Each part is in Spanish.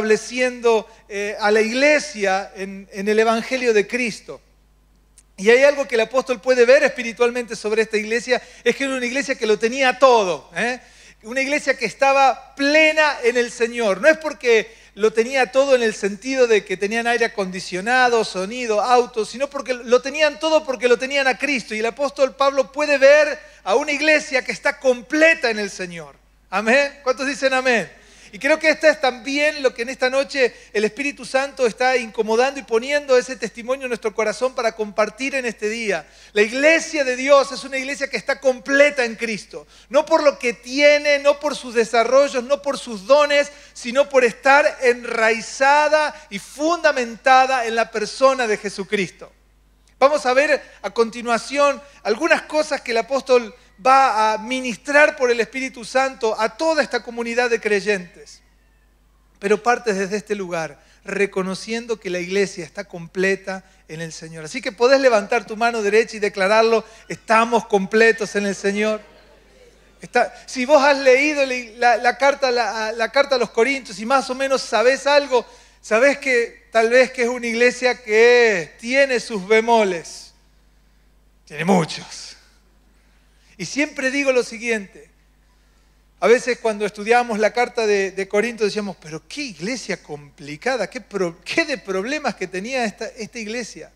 estableciendo eh, a la iglesia en, el Evangelio de Cristo. Y hay algo que el apóstol puede ver espiritualmente sobre esta iglesia, es que era una iglesia que lo tenía todo, ¿eh? una iglesia que estaba plena en el Señor. No es porque lo tenía todo en el sentido de que tenían aire acondicionado, sonido, autos, sino porque lo tenían todo porque lo tenían a Cristo. Y el apóstol Pablo puede ver a una iglesia que está completa en el Señor. Amén. ¿Cuántos dicen amén? Y creo que esta es también lo que en esta noche el Espíritu Santo está incomodando y poniendo ese testimonio en nuestro corazón para compartir en este día. La iglesia de Dios es una iglesia que está completa en Cristo, no por lo que tiene, no por sus desarrollos, no por sus dones, sino por estar enraizada y fundamentada en la persona de Jesucristo. Vamos a ver a continuación algunas cosas que el apóstol va a ministrar por el Espíritu Santo a toda esta comunidad de creyentes. Pero partes desde este lugar, reconociendo que la iglesia está completa en el Señor. Así que podés levantar tu mano derecha y declararlo, estamos completos en el Señor. si vos has leído la, carta, a los Corintios y más o menos sabés algo, sabés que tal vez que es una iglesia que tiene sus bemoles. Tiene muchos y siempre digo lo siguiente, a veces cuando estudiábamos la carta de, Corinto decíamos, pero qué iglesia complicada, qué, de problemas que tenía esta, esta iglesia.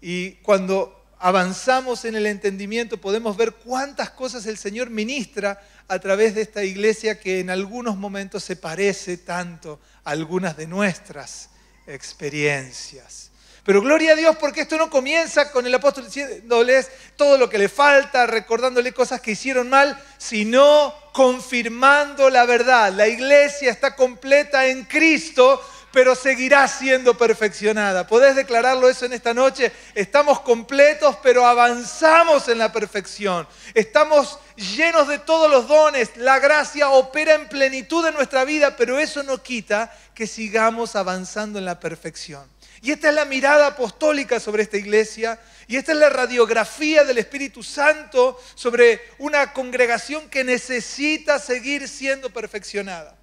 Y cuando avanzamos en el entendimiento, podemos ver cuántas cosas el Señor ministra a través de esta iglesia que en algunos momentos se parece tanto a algunas de nuestras experiencias. Pero gloria a Dios porque esto no comienza con el apóstol diciéndoles todo lo que le falta, recordándole cosas que hicieron mal, sino confirmando la verdad. La iglesia está completa en Cristo, pero seguirá siendo perfeccionada. ¿Podés declararlo eso en esta noche? Estamos completos, pero avanzamos en la perfección. Estamos llenos de todos los dones. La gracia opera en plenitud en nuestra vida, pero eso no quita que sigamos avanzando en la perfección. Y esta es la mirada apostólica sobre esta iglesia. Y esta es la radiografía del Espíritu Santo sobre una congregación que necesita seguir siendo perfeccionada.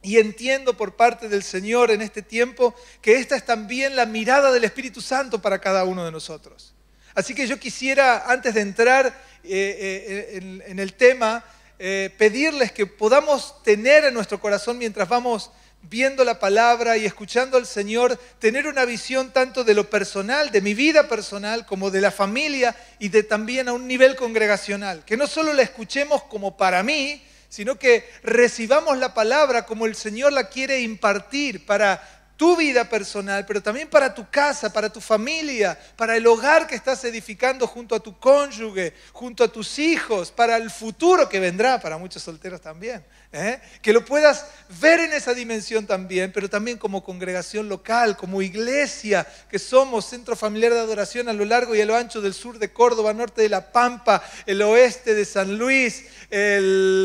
Y entiendo por parte del Señor en este tiempo que esta es también la mirada del Espíritu Santo para cada uno de nosotros. Así que yo quisiera, antes de entrar eh, eh, en, el tema, eh, pedirles que podamos tener en nuestro corazón mientras vamos viendo la palabra y escuchando al Señor, tener una visión tanto de lo personal, de mi vida personal, como de la familia y de también a un nivel congregacional. Que no solo la escuchemos como para mí, sino que recibamos la palabra como el Señor la quiere impartir para tu vida personal, pero también para tu casa, para tu familia, para el hogar que estás edificando junto a tu cónyuge, junto a tus hijos, para el futuro que vendrá, para muchos solteros también. ¿eh? Que lo puedas ver en esa dimensión también, pero también como congregación local, como iglesia, que somos centro familiar de adoración a lo largo y a lo ancho del sur de Córdoba, norte de La Pampa, el oeste de San Luis, el,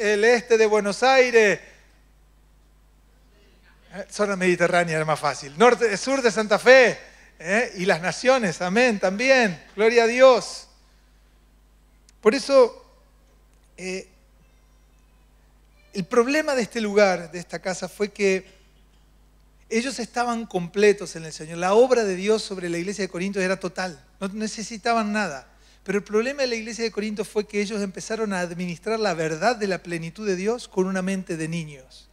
el este de Buenos Aires eh, zona mediterránea era más fácil. Norte, sur de Santa Fe. Eh, y las naciones, amén, también. Gloria a Dios. Por eso, eh, el problema de este lugar, de esta casa, fue que ellos estaban completos en el Señor. La obra de Dios sobre la iglesia de Corinto era total. No necesitaban nada. Pero el problema de la iglesia de Corinto fue que ellos empezaron a administrar la verdad de la plenitud de Dios con una mente de niños.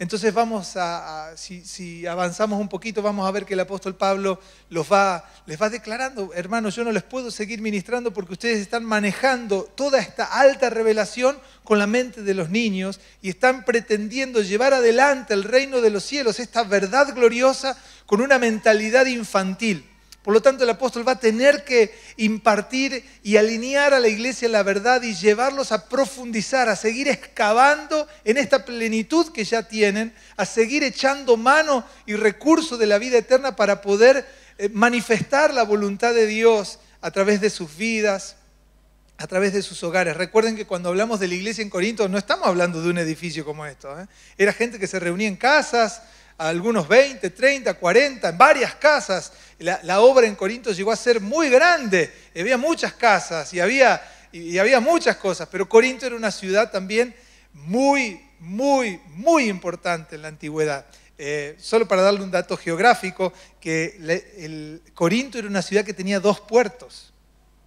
Entonces vamos a, si, avanzamos un poquito, vamos a ver que el apóstol Pablo los va, les va declarando, hermanos, yo no les puedo seguir ministrando porque ustedes están manejando toda esta alta revelación con la mente de los niños y están pretendiendo llevar adelante el reino de los cielos, esta verdad gloriosa, con una mentalidad infantil. Por lo tanto, el apóstol va a tener que impartir y alinear a la iglesia la verdad y llevarlos a profundizar, a seguir excavando en esta plenitud que ya tienen, a seguir echando mano y recurso de la vida eterna para poder eh, manifestar la voluntad de Dios a través de sus vidas, a través de sus hogares. Recuerden que cuando hablamos de la iglesia en Corinto no estamos hablando de un edificio como esto. ¿eh? Era gente que se reunía en casas, algunos 20, 30, 40, en varias casas. La, obra en Corinto llegó a ser muy grande, había muchas casas y había, había muchas cosas, pero Corinto era una ciudad también muy, muy, muy importante en la antigüedad. Eh, solo para darle un dato geográfico, que el Corinto era una ciudad que tenía dos puertos.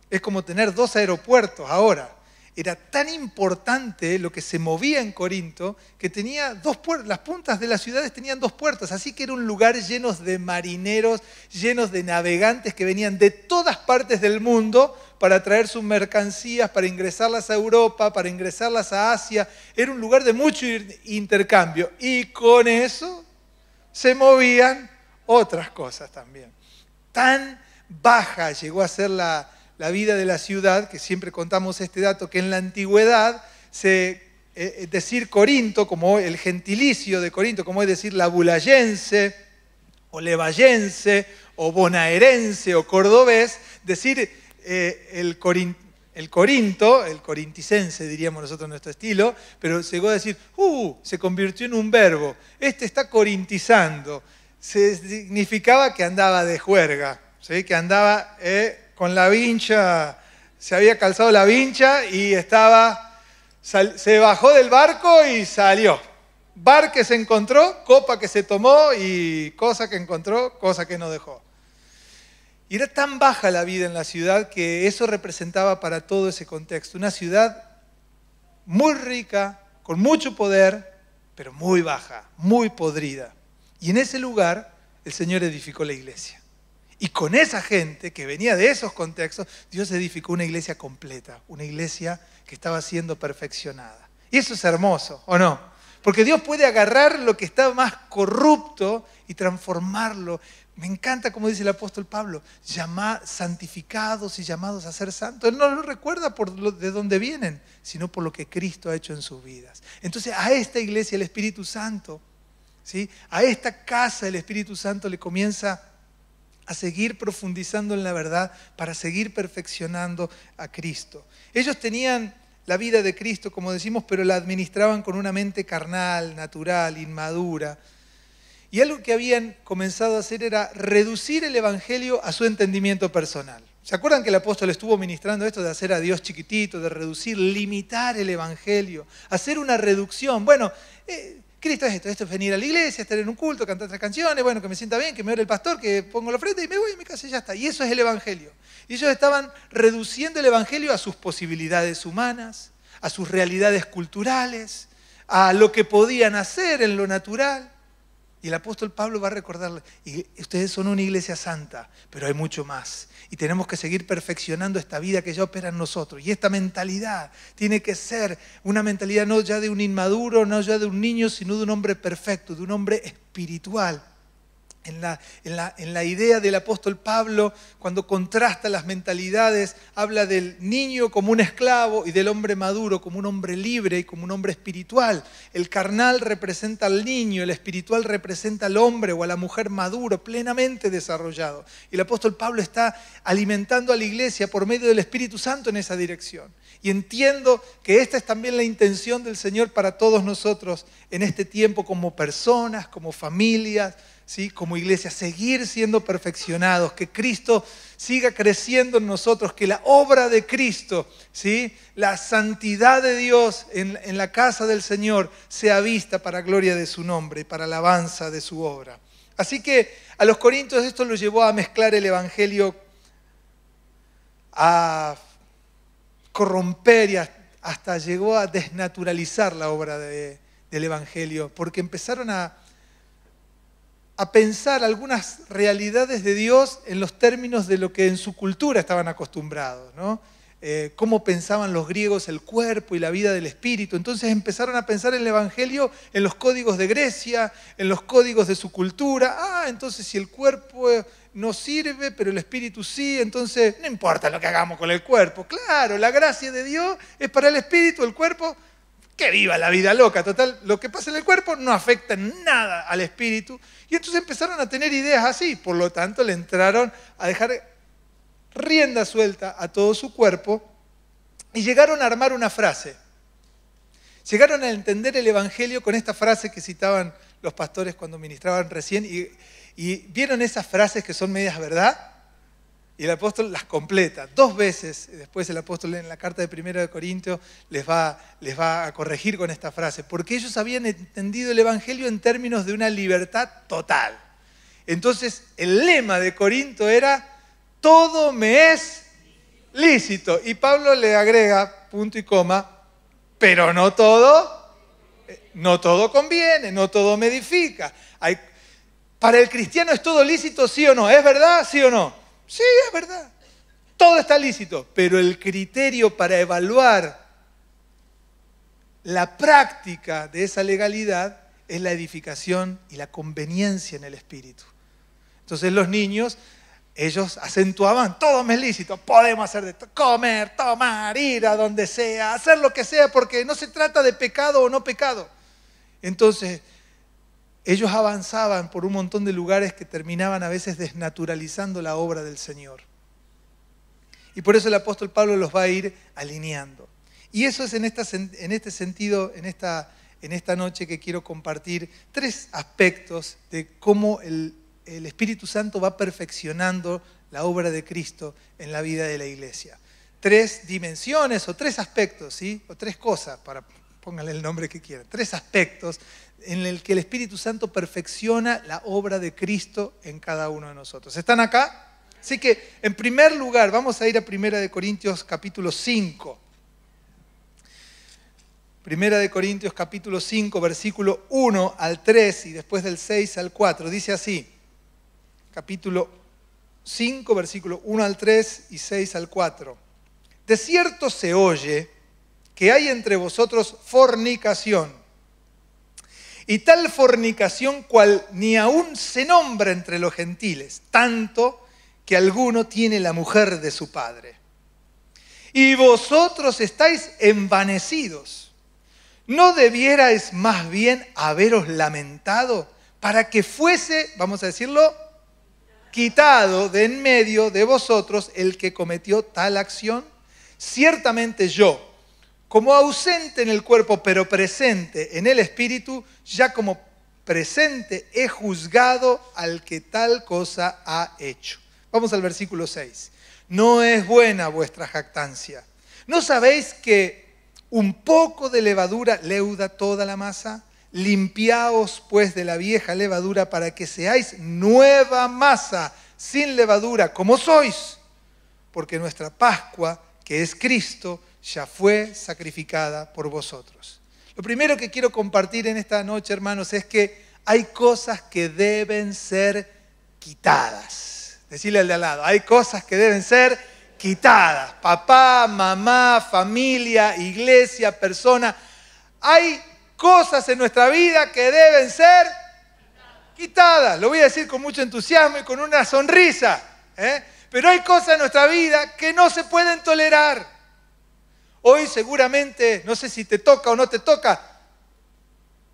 Es como tener dos aeropuertos ahora. Era tan importante lo que se movía en Corinto que tenía dos puertas, las puntas de las ciudades tenían dos puertas, así que era un lugar lleno de marineros, llenos de navegantes que venían de todas partes del mundo para traer sus mercancías, para ingresarlas a Europa, para ingresarlas a Asia. Era un lugar de mucho intercambio y con eso se movían otras cosas también. Tan baja llegó a ser la, la vida de la ciudad, que siempre contamos este dato, que en la antigüedad se eh, eh, decir Corinto, como el gentilicio de Corinto, como es decir la bulayense, o levallense, o bonaerense, o cordobés, decir eh, el, corin, el, Corinto, el corinticense diríamos nosotros en nuestro estilo, pero llegó a decir, uh, se convirtió en un verbo, este está corintizando, se significaba que andaba de juerga, que andaba con la vincha, se había calzado la vincha y estaba, se bajó del barco y salió. Bar que se encontró, copa que se tomó y cosa que encontró, cosa que no dejó. Y era tan baja la vida en la ciudad que eso representaba para todo ese contexto. Una ciudad muy rica, con mucho poder, pero muy baja, muy podrida. Y en ese lugar el Señor edificó la iglesia. Y con esa gente que venía de esos contextos, Dios edificó una iglesia completa, una iglesia que estaba siendo perfeccionada. Y eso es hermoso, ¿o no? Porque Dios puede agarrar lo que está más corrupto y transformarlo. Me encanta como dice el apóstol Pablo, llamar santificados y llamados a ser santos. Él no lo recuerda por de dónde vienen, sino por lo que Cristo ha hecho en sus vidas. Entonces a esta iglesia el Espíritu Santo, ¿sí? a esta casa el Espíritu Santo le comienza a seguir profundizando en la verdad, para seguir perfeccionando a Cristo. Ellos tenían la vida de Cristo, como decimos, pero la administraban con una mente carnal, natural, inmadura. Y algo que habían comenzado a hacer era reducir el Evangelio a su entendimiento personal. ¿Se acuerdan que el apóstol estuvo ministrando esto de hacer a Dios chiquitito, de reducir, limitar el Evangelio, hacer una reducción? Bueno, eh, Cristo es esto, esto es venir a la iglesia, estar en un culto, cantar otras canciones, bueno, que me sienta bien, que me ore el pastor, que pongo la ofrenda y me voy a mi casa y ya está. Y eso es el Evangelio. Y ellos estaban reduciendo el Evangelio a sus posibilidades humanas, a sus realidades culturales, a lo que podían hacer en lo natural. Y el apóstol Pablo va a recordarle, y ustedes son una iglesia santa, pero hay mucho más y tenemos que seguir perfeccionando esta vida que ya opera en nosotros. Y esta mentalidad tiene que ser una mentalidad no ya de un inmaduro, no ya de un niño, sino de un hombre perfecto, de un hombre espiritual, en la, idea del apóstol Pablo, cuando contrasta las mentalidades, habla del niño como un esclavo y del hombre maduro como un hombre libre y como un hombre espiritual. El carnal representa al niño, el espiritual representa al hombre o a la mujer maduro, plenamente desarrollado. Y el apóstol Pablo está alimentando a la iglesia por medio del Espíritu Santo en esa dirección. Y entiendo que esta es también la intención del Señor para todos nosotros en este tiempo como personas, como familias como iglesia, seguir siendo perfeccionados, que Cristo siga creciendo en nosotros, que la obra de Cristo, ¿sí? la santidad de Dios en, la casa del Señor sea vista para gloria de su nombre y para alabanza de su obra. Así que a los corintios esto los llevó a mezclar el Evangelio, a corromper y hasta llegó a desnaturalizar la obra del Evangelio, porque empezaron a a pensar algunas realidades de Dios en los términos de lo que en su cultura estaban acostumbrados, ¿no? Eh, cómo pensaban los griegos el cuerpo y la vida del espíritu. Entonces empezaron a pensar en el Evangelio en los códigos de Grecia, en los códigos de su cultura. Ah, entonces si el cuerpo eh, no sirve, pero el espíritu sí, entonces no importa lo que hagamos con el cuerpo. Claro, la gracia de Dios es para el espíritu, el cuerpo que viva la vida loca, total, lo que pasa en el cuerpo no afecta nada al espíritu. Y entonces empezaron a tener ideas así, por lo tanto le entraron a dejar rienda suelta a todo su cuerpo y llegaron a armar una frase. Llegaron a entender el Evangelio con esta frase que citaban los pastores cuando ministraban recién y, y vieron esas frases que son medias verdad y el apóstol las completa dos veces. Después el apóstol en la carta de Primero de Corintios les va, les va a corregir con esta frase, porque ellos habían entendido el Evangelio en términos de una libertad total. Entonces el lema de Corinto era, todo me es lícito. Y Pablo le agrega, punto y coma, pero no todo, eh, no todo conviene, no todo me edifica. para el cristiano es todo lícito, sí o no, ¿es verdad? Sí o no. Sí, es verdad. Todo está lícito, pero el criterio para evaluar la práctica de esa legalidad es la edificación y la conveniencia en el espíritu. Entonces los niños, ellos acentuaban, todo es lícito, podemos hacer de comer, tomar, ir a donde sea, hacer lo que sea, porque no se trata de pecado o no pecado. Entonces, ellos avanzaban por un montón de lugares que terminaban a veces desnaturalizando la obra del Señor. Y por eso el apóstol Pablo los va a ir alineando. Y eso es en, este sentido, en esta, noche que quiero compartir tres aspectos de cómo el, Espíritu Santo va perfeccionando la obra de Cristo en la vida de la iglesia. Tres dimensiones o tres aspectos, ¿sí? O tres cosas, para, pónganle el nombre que quieran, tres aspectos en el que el Espíritu Santo perfecciona la obra de Cristo en cada uno de nosotros. ¿Están acá? Así que, en primer lugar, vamos a ir a Primera de Corintios capítulo 5. Primera de Corintios capítulo 5, versículo 1 al 3 y después del 6 al 4. Dice así, capítulo 5, versículo 1 al 3 y 6 al 4. De cierto se oye que hay entre vosotros fornicación y tal fornicación cual ni aún se nombra entre los gentiles, tanto que alguno tiene la mujer de su padre. Y vosotros estáis envanecidos. ¿No debierais más bien haberos lamentado para que fuese, vamos a decirlo, quitado de en medio de vosotros el que cometió tal acción? Ciertamente yo, como ausente en el cuerpo, pero presente en el espíritu, ya como presente he juzgado al que tal cosa ha hecho. Vamos al versículo 6. No es buena vuestra jactancia. ¿No sabéis que un poco de levadura leuda toda la masa? Limpiaos pues de la vieja levadura para que seáis nueva masa, sin levadura, como sois, porque nuestra Pascua, que es Cristo, ya fue sacrificada por vosotros. Lo primero que quiero compartir en esta noche, hermanos, es que hay cosas que deben ser quitadas. Decirle al de al lado, hay cosas que deben ser quitadas. Papá, mamá, familia, iglesia, persona. Hay cosas en nuestra vida que deben ser quitadas. Lo voy a decir con mucho entusiasmo y con una sonrisa. ¿eh? Pero hay cosas en nuestra vida que no se pueden tolerar. Hoy seguramente, no sé si te toca o no te toca,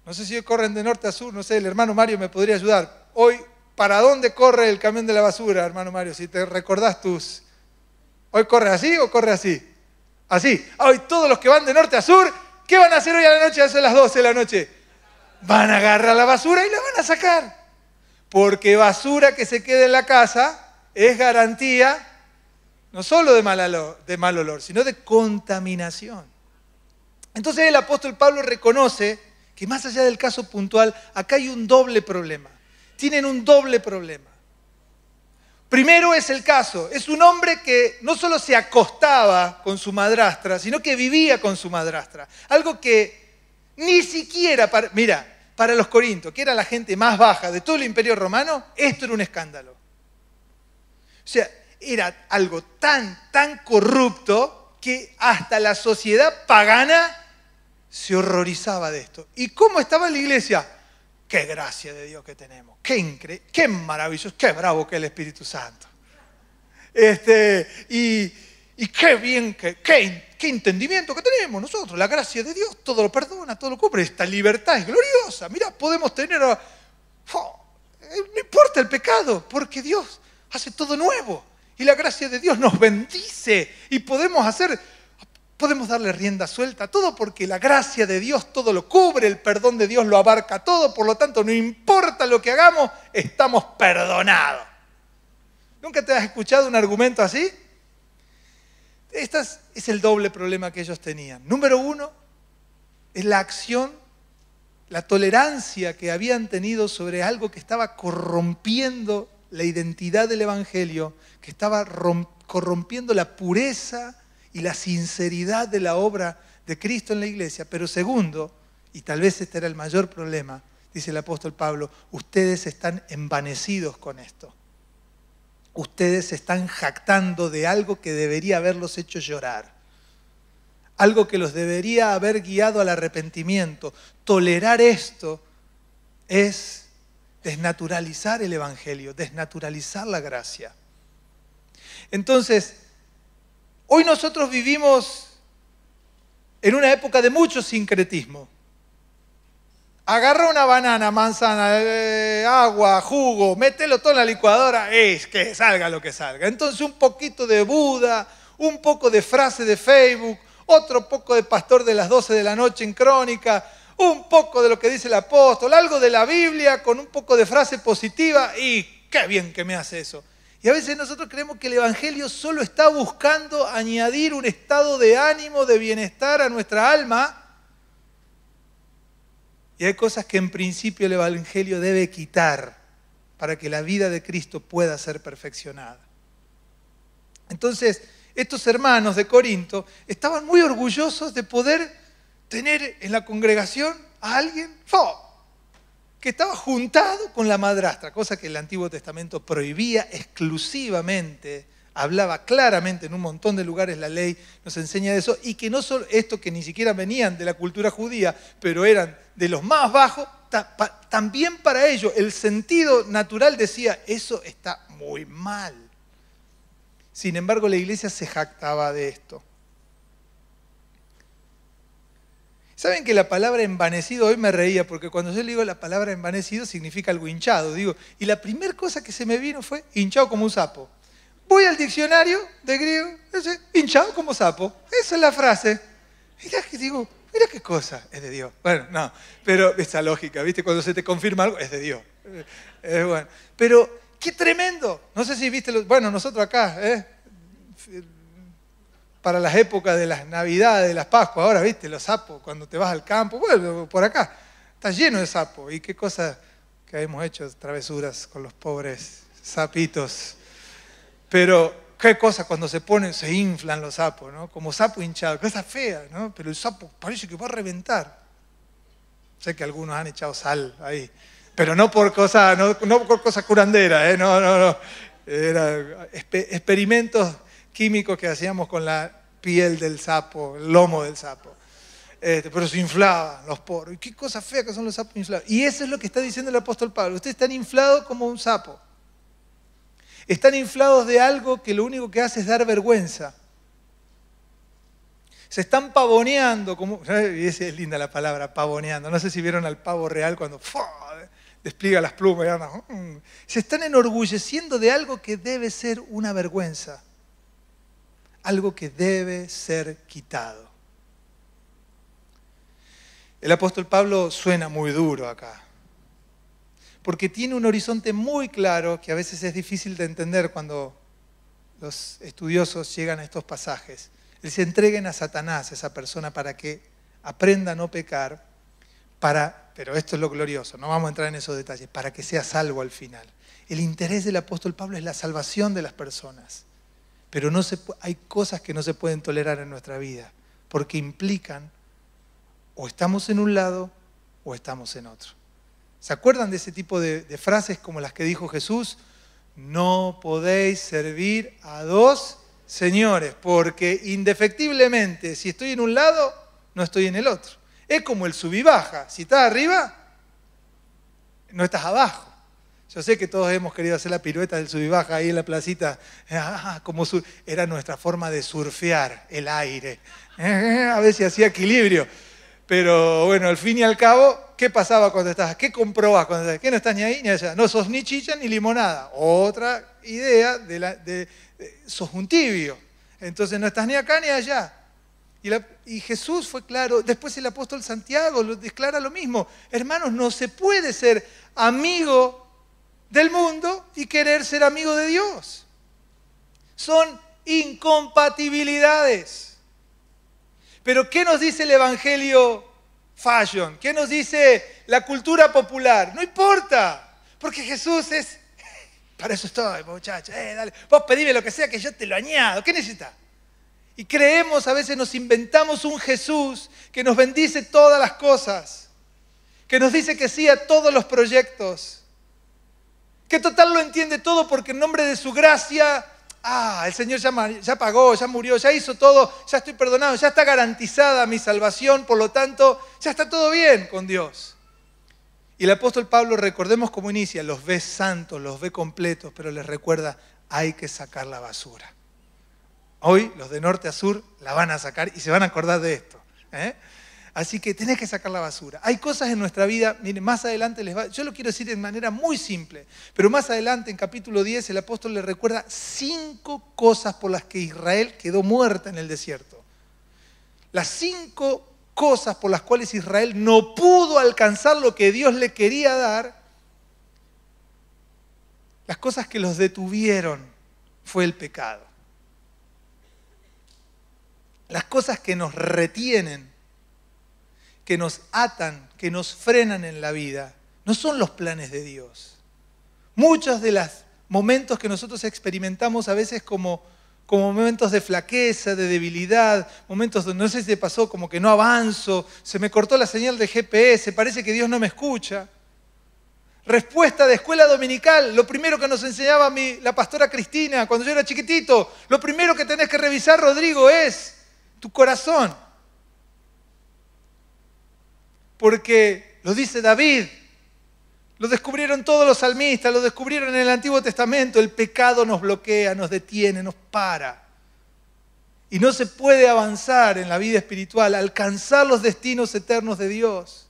no sé si corren de norte a sur, no sé, el hermano Mario me podría ayudar. Hoy, ¿para dónde corre el camión de la basura, hermano Mario? Si te recordás tus... ¿Hoy corre así o corre así? Así. Hoy ah, todos los que van de norte a sur, ¿qué van a hacer hoy a la noche? a las 12 de la noche. Van a agarrar la basura y la van a sacar. Porque basura que se quede en la casa es garantía no solo de mal, olor, sino de contaminación. Entonces el apóstol Pablo reconoce que más allá del caso puntual, acá hay un doble problema. Tienen un doble problema. Primero es el caso, es un hombre que no solo se acostaba con su madrastra, sino que vivía con su madrastra. Algo que ni siquiera, mira, para los corintos que era la gente más baja de todo el imperio romano, esto era un escándalo. O sea, era algo tan, tan corrupto que hasta la sociedad pagana se horrorizaba de esto. ¿Y cómo estaba la iglesia? Qué gracia de Dios que tenemos, qué qué maravilloso, qué bravo que es el Espíritu Santo. Este, y, qué bien, qué, entendimiento que tenemos nosotros. La gracia de Dios todo lo perdona, todo lo cubre. Esta libertad es gloriosa. Mira, podemos tener. Eh, no importa el pecado, porque Dios hace todo nuevo y la gracia de Dios nos bendice y podemos hacer, podemos darle rienda suelta a todo porque la gracia de Dios todo lo cubre, el perdón de Dios lo abarca todo, por lo tanto no importa lo que hagamos, estamos perdonados. ¿Nunca te has escuchado un argumento así? Este es el doble problema que ellos tenían. Número uno, es la acción, la tolerancia que habían tenido sobre algo que estaba corrompiendo la identidad del Evangelio, que estaba corrompiendo la pureza y la sinceridad de la obra de Cristo en la iglesia. Pero segundo, y tal vez este era el mayor problema, dice el apóstol Pablo, ustedes están envanecidos con esto. Ustedes están jactando de algo que debería haberlos hecho llorar, algo que los debería haber guiado al arrepentimiento. Tolerar esto es desnaturalizar el Evangelio, desnaturalizar la gracia. Entonces, hoy nosotros vivimos en una época de mucho sincretismo. Agarra una banana, manzana, eh, agua, jugo, mételo todo en la licuadora, es que salga lo que salga. Entonces un poquito de Buda, un poco de frase de Facebook, otro poco de pastor de las 12 de la noche en crónica, un poco de lo que dice el apóstol, algo de la Biblia con un poco de frase positiva y qué bien que me hace eso. Y a veces nosotros creemos que el Evangelio solo está buscando añadir un estado de ánimo, de bienestar a nuestra alma. Y hay cosas que en principio el Evangelio debe quitar para que la vida de Cristo pueda ser perfeccionada. Entonces, estos hermanos de Corinto estaban muy orgullosos de poder tener en la congregación a alguien que estaba juntado con la madrastra, cosa que el Antiguo Testamento prohibía exclusivamente, hablaba claramente en un montón de lugares la ley nos enseña eso, y que no solo esto, que ni siquiera venían de la cultura judía, pero eran de los más bajos, también para ello el sentido natural decía, eso está muy mal. Sin embargo, la iglesia se jactaba de esto. ¿Saben que la palabra envanecido hoy me reía? Porque cuando yo le digo la palabra envanecido significa algo hinchado, digo. Y la primera cosa que se me vino fue hinchado como un sapo. Voy al diccionario de griego, dice, hinchado como sapo. Esa es la frase. Mirá que digo, mira qué cosa, es de Dios. Bueno, no, pero esta lógica, ¿viste? Cuando se te confirma algo, es de Dios. Eh, pero qué tremendo. No sé si viste, bueno, nosotros acá, ¿eh? para las épocas de las Navidades, de las Pascuas. Ahora, viste, los sapos, cuando te vas al campo, bueno, por acá, está lleno de sapos. Y qué cosas que hemos hecho, travesuras con los pobres sapitos. Pero qué cosa cuando se ponen, se inflan los sapos, ¿no? Como sapo hinchado, cosa fea, ¿no? Pero el sapo parece que va a reventar. Sé que algunos han echado sal ahí, pero no por cosas, no, por cosas curanderas, ¿eh? No, no, no. Era experimentos químicos que hacíamos con la piel del sapo, el lomo del sapo. Este, pero se inflaban los poros. Y qué cosa fea que son los sapos inflados. Y eso es lo que está diciendo el apóstol Pablo. Ustedes están inflados como un sapo. Están inflados de algo que lo único que hace es dar vergüenza. Se están pavoneando, como, es linda la palabra, pavoneando. No sé si vieron al pavo real cuando despliega las plumas. Mm. se están enorgulleciendo de algo que debe ser una vergüenza algo que debe ser quitado. El apóstol Pablo suena muy duro acá, porque tiene un horizonte muy claro que a veces es difícil de entender cuando los estudiosos llegan a estos pasajes. Él se entreguen a Satanás, esa persona, para que aprenda a no pecar, para, pero esto es lo glorioso, no vamos a entrar en esos detalles, para que sea salvo al final. El interés del apóstol Pablo es la salvación de las personas. Pero no hay cosas que no se pueden tolerar en nuestra vida porque implican o estamos en un lado o estamos en otro. ¿Se acuerdan de ese tipo de, de frases como las que dijo Jesús? No podéis servir a dos señores, porque indefectiblemente si estoy en un lado, no estoy en el otro. Es como el sub baja. Si estás arriba, no estás abajo. Yo sé que todos hemos querido hacer la pirueta del sub y baja ahí en la placita. Ah, como Era nuestra forma de surfear el aire. Eh, a ver si hacía equilibrio. Pero bueno, al fin y al cabo, ¿qué pasaba cuando estabas? ¿Qué comprobas cuando estabas? Que no estás ni ahí ni allá. No sos ni chicha ni limonada. Otra idea de, la, de, sos un tibio. Entonces no estás ni acá ni allá. Y, y, Jesús fue claro, después el apóstol Santiago lo declara lo mismo. Hermanos, no se puede ser amigo del mundo y querer ser amigo de Dios. Son incompatibilidades. Pero ¿qué nos dice el Evangelio fashion? ¿Qué nos dice la cultura popular? No importa, porque Jesús es, para eso estoy, muchacho, eh, dale, vos pedime lo que sea que yo te lo añado, ¿qué necesita? Y creemos, a veces nos inventamos un Jesús que nos bendice todas las cosas, que nos dice que sí a todos los proyectos, que total lo entiende todo porque en nombre de su gracia, ah, el Señor ya, pagó, ya murió, ya hizo todo, ya estoy perdonado, ya está garantizada mi salvación, por lo tanto, ya está todo bien con Dios. Y el apóstol Pablo, recordemos cómo inicia, los ve santos, los ve completos, pero les recuerda, hay que sacar la basura. Hoy los de norte a sur la van a sacar y se van a acordar de esto. ¿eh? Así que tenés que sacar la basura. Hay cosas en nuestra vida, miren, más adelante les va, yo lo quiero decir de manera muy simple, pero más adelante en capítulo 10 el apóstol le recuerda cinco cosas por las que Israel quedó muerta en el desierto. Las cinco cosas por las cuales Israel no pudo alcanzar lo que Dios le quería dar, las cosas que los detuvieron fue el pecado. Las cosas que nos retienen que nos atan, que nos frenan en la vida, no son los planes de Dios. Muchos de los momentos que nosotros experimentamos a veces como, como momentos de flaqueza, de debilidad, momentos donde no sé si te pasó como que no avanzo, se me cortó la señal de GPS, parece que Dios no me escucha. Respuesta de escuela dominical, lo primero que nos enseñaba la pastora Cristina cuando yo era chiquitito, lo primero que tenés que revisar, Rodrigo, es tu corazón. Porque lo dice David, lo descubrieron todos los salmistas, lo descubrieron en el Antiguo Testamento, el pecado nos bloquea, nos detiene, nos para. Y no se puede avanzar en la vida espiritual, alcanzar los destinos eternos de Dios.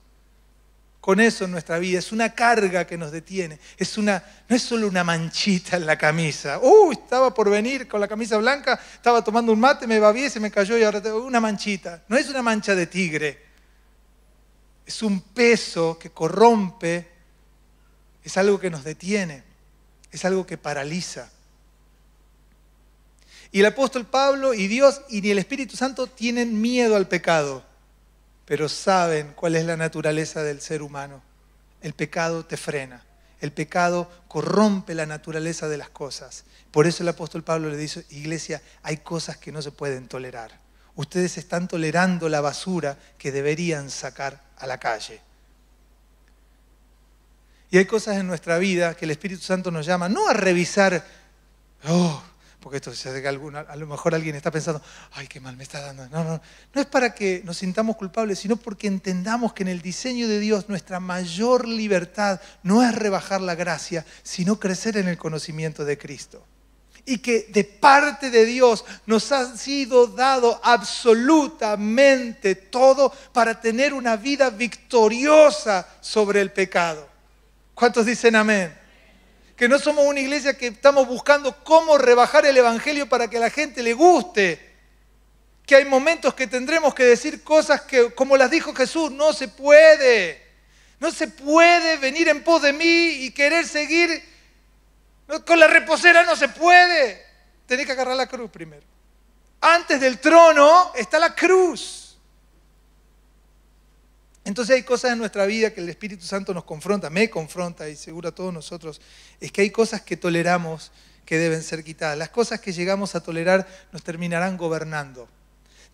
Con eso en nuestra vida es una carga que nos detiene, es una no es solo una manchita en la camisa. Uy, estaba por venir con la camisa blanca, estaba tomando un mate, me babié, se me cayó y ahora tengo una manchita. No es una mancha de tigre es un peso que corrompe, es algo que nos detiene, es algo que paraliza. Y el apóstol Pablo y Dios y el Espíritu Santo tienen miedo al pecado, pero saben cuál es la naturaleza del ser humano. El pecado te frena, el pecado corrompe la naturaleza de las cosas. Por eso el apóstol Pablo le dice, iglesia, hay cosas que no se pueden tolerar ustedes están tolerando la basura que deberían sacar a la calle. Y hay cosas en nuestra vida que el Espíritu Santo nos llama no a revisar, oh, porque esto se hace que a lo mejor alguien está pensando, ay, qué mal me está dando. No, no, no es para que nos sintamos culpables, sino porque entendamos que en el diseño de Dios nuestra mayor libertad no es rebajar la gracia, sino crecer en el conocimiento de Cristo y que de parte de Dios nos ha sido dado absolutamente todo para tener una vida victoriosa sobre el pecado. ¿Cuántos dicen amén? Que no somos una iglesia que estamos buscando cómo rebajar el Evangelio para que a la gente le guste. Que hay momentos que tendremos que decir cosas que, como las dijo Jesús, no se puede. No se puede venir en pos de mí y querer seguir con la reposera no se puede. Tenés que agarrar la cruz primero. Antes del trono está la cruz. Entonces hay cosas en nuestra vida que el Espíritu Santo nos confronta, me confronta y seguro a todos nosotros, es que hay cosas que toleramos que deben ser quitadas. Las cosas que llegamos a tolerar nos terminarán gobernando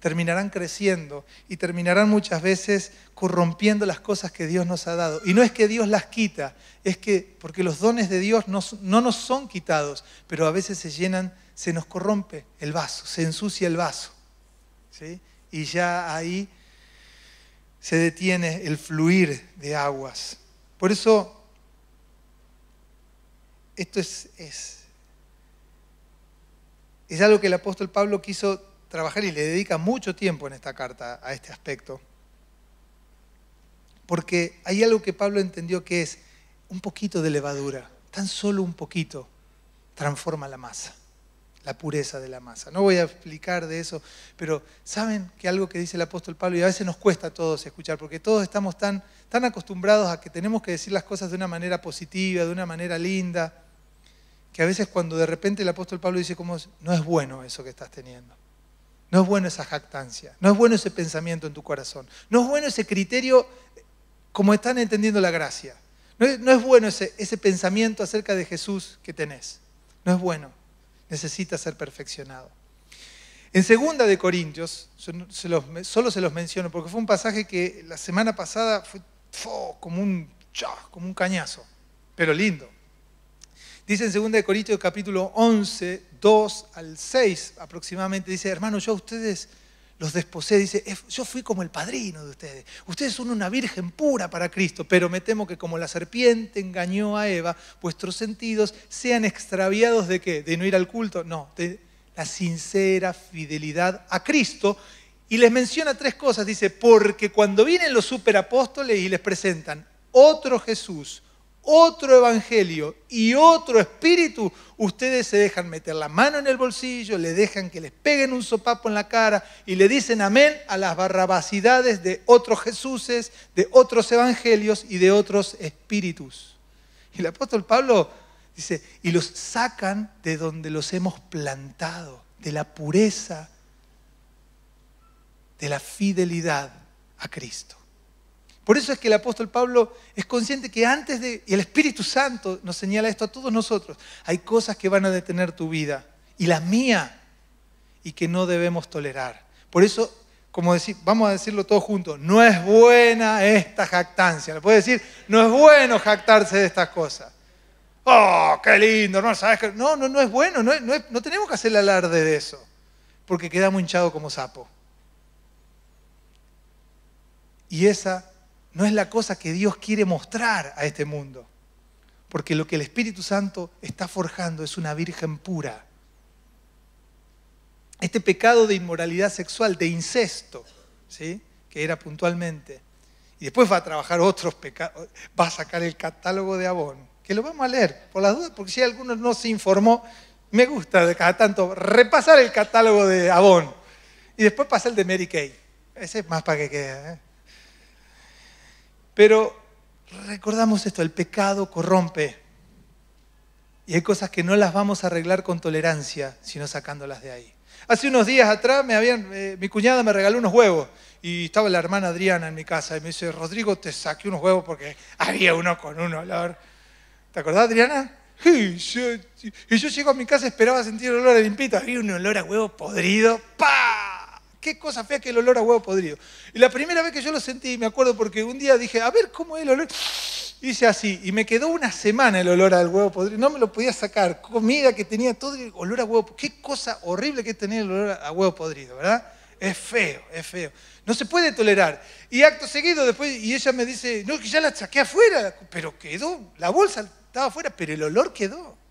terminarán creciendo y terminarán muchas veces corrompiendo las cosas que Dios nos ha dado. Y no es que Dios las quita, es que porque los dones de Dios no, nos son quitados, pero a veces se llenan, se nos corrompe el vaso, se ensucia el vaso. ¿sí? Y ya ahí se detiene el fluir de aguas. Por eso, esto es, es, es algo que el apóstol Pablo quiso trabajar y le dedica mucho tiempo en esta carta a este aspecto. Porque hay algo que Pablo entendió que es un poquito de levadura, tan solo un poquito, transforma la masa, la pureza de la masa. No voy a explicar de eso, pero saben que algo que dice el apóstol Pablo, y a veces nos cuesta a todos escuchar, porque todos estamos tan, tan acostumbrados a que tenemos que decir las cosas de una manera positiva, de una manera linda, que a veces cuando de repente el apóstol Pablo dice, como, no es bueno eso que estás teniendo. No es bueno esa jactancia, no es bueno ese pensamiento en tu corazón, no es bueno ese criterio como están entendiendo la gracia. No es, bueno ese, pensamiento acerca de Jesús que tenés. No es bueno. Necesita ser perfeccionado. En segunda de Corintios, solo se los menciono porque fue un pasaje que la semana pasada fue como un como un cañazo, pero lindo. Dice en 2 Corintios capítulo 11, 2 al 6 aproximadamente, dice, hermano, yo a ustedes los desposé, dice, yo fui como el padrino de ustedes. Ustedes son una virgen pura para Cristo, pero me temo que como la serpiente engañó a Eva, vuestros sentidos sean extraviados de qué? De no ir al culto, no, de la sincera fidelidad a Cristo. Y les menciona tres cosas, dice, porque cuando vienen los superapóstoles y les presentan otro Jesús, otro evangelio y otro espíritu, ustedes se dejan meter la mano en el bolsillo, le dejan que les peguen un sopapo en la cara y le dicen amén a las barrabacidades de otros Jesuses, de otros evangelios y de otros espíritus. Y el apóstol Pablo dice, y los sacan de donde los hemos plantado, de la pureza, de la fidelidad a Cristo. Por eso es que el apóstol Pablo es consciente que antes de, y el Espíritu Santo nos señala esto a todos nosotros, hay cosas que van a detener tu vida y la mía y que no debemos tolerar. Por eso, como decir, vamos a decirlo todos juntos, no es buena esta jactancia. Le puede decir, no es bueno jactarse de estas cosas. Oh, qué lindo, no sabes que... No, no, es bueno, no, tenemos que hacer alarde de eso, porque quedamos hinchados como sapo. Y esa no es la cosa que Dios quiere mostrar a este mundo. Porque lo que el Espíritu Santo está forjando es una virgen pura. Este pecado de inmoralidad sexual, de incesto, ¿sí? que era puntualmente, y después va a trabajar otros pecados, va a sacar el catálogo de Abón, que lo vamos a leer, por las dudas, porque si alguno no se informó, me gusta de cada tanto repasar el catálogo de abón y después pasa el de Mary Kay. Ese es más para que quede. ¿eh? Pero recordamos esto, el pecado corrompe. Y hay cosas que no las vamos a arreglar con tolerancia, sino sacándolas de ahí. Hace unos días atrás eh, mi cuñada me regaló unos huevos y estaba la hermana Adriana en mi casa y me dice, Rodrigo, te saqué unos huevos porque había uno con un olor. ¿Te acordás, Adriana? Y yo, y llego a mi casa, esperaba sentir el olor de limpito, había un olor a huevo podrido. ¡Pah! qué cosa fea que el olor a huevo podrido. Y la primera vez que yo lo sentí, me acuerdo porque un día dije, a ver cómo es el olor. Hice así, y me quedó una semana el olor al huevo podrido. No me lo podía sacar. Comida que tenía todo el olor a huevo. Qué cosa horrible que tenía el olor a huevo podrido, ¿verdad? Es feo, es feo. No se puede tolerar. Y acto seguido, después, y ella me dice, no, que ya la saqué afuera, pero quedó, la bolsa estaba afuera, pero el olor quedó.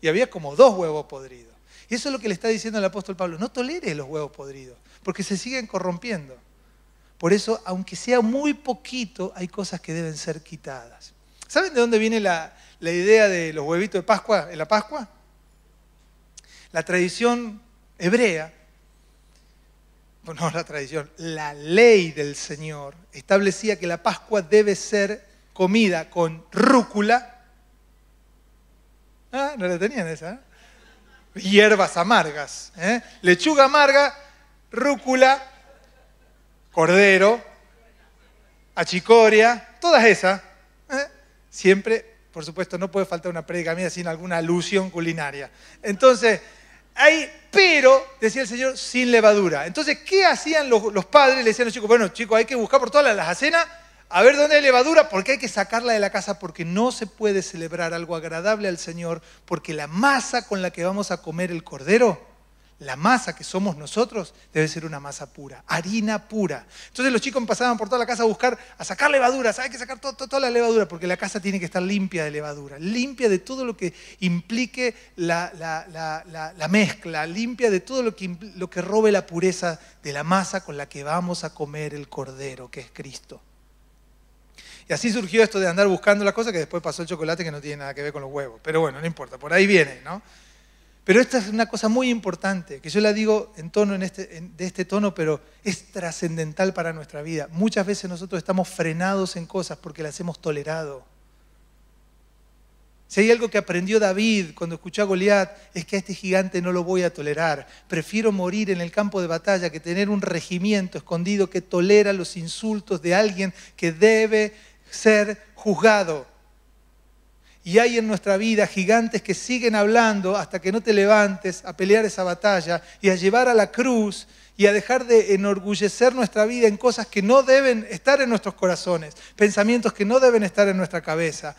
Y había como dos huevos podridos eso es lo que le está diciendo el apóstol Pablo. No toleres los huevos podridos, porque se siguen corrompiendo. Por eso, aunque sea muy poquito, hay cosas que deben ser quitadas. ¿Saben de dónde viene la, idea de los huevitos de Pascua en la Pascua? La tradición hebrea, no la tradición, la ley del Señor establecía que la Pascua debe ser comida con rúcula. Ah, no la tenían esa. ¿eh? hierbas amargas. ¿eh? Lechuga amarga, rúcula, cordero, achicoria, todas esas. ¿eh? Siempre, por supuesto, no puede faltar una predica mía sin alguna alusión culinaria. Entonces, ahí, pero, decía el Señor, sin levadura. Entonces, ¿qué hacían los, padres? Le decían a los chicos, bueno, chicos, hay que buscar por todas las, las a ver dónde hay levadura, porque hay que sacarla de la casa, porque no se puede celebrar algo agradable al Señor, porque la masa con la que vamos a comer el cordero, la masa que somos nosotros, debe ser una masa pura, harina pura. Entonces los chicos pasaban por toda la casa a buscar, a sacar levaduras, hay que sacar toda la levadura, porque la casa tiene que estar limpia de levadura, limpia de todo lo que implique la, mezcla, limpia de todo lo que robe la pureza de la masa con la que vamos a comer el cordero, que es Cristo. Y así surgió esto de andar buscando la cosa que después pasó el chocolate que no tiene nada que ver con los huevos. Pero bueno, no importa, por ahí viene, ¿no? Pero esta es una cosa muy importante, que yo la digo en tono este, de este tono, pero es trascendental para nuestra vida. Muchas veces nosotros estamos frenados en cosas porque las hemos tolerado. Si hay algo que aprendió David cuando escuchó a Goliat, es que a este gigante no lo voy a tolerar. Prefiero morir en el campo de batalla que tener un regimiento escondido que tolera los insultos de alguien que debe ser juzgado. Y hay en nuestra vida gigantes que siguen hablando hasta que no te levantes a pelear esa batalla y a llevar a la cruz y a dejar de enorgullecer nuestra vida en cosas que no deben estar en nuestros corazones, pensamientos que no deben estar en nuestra cabeza,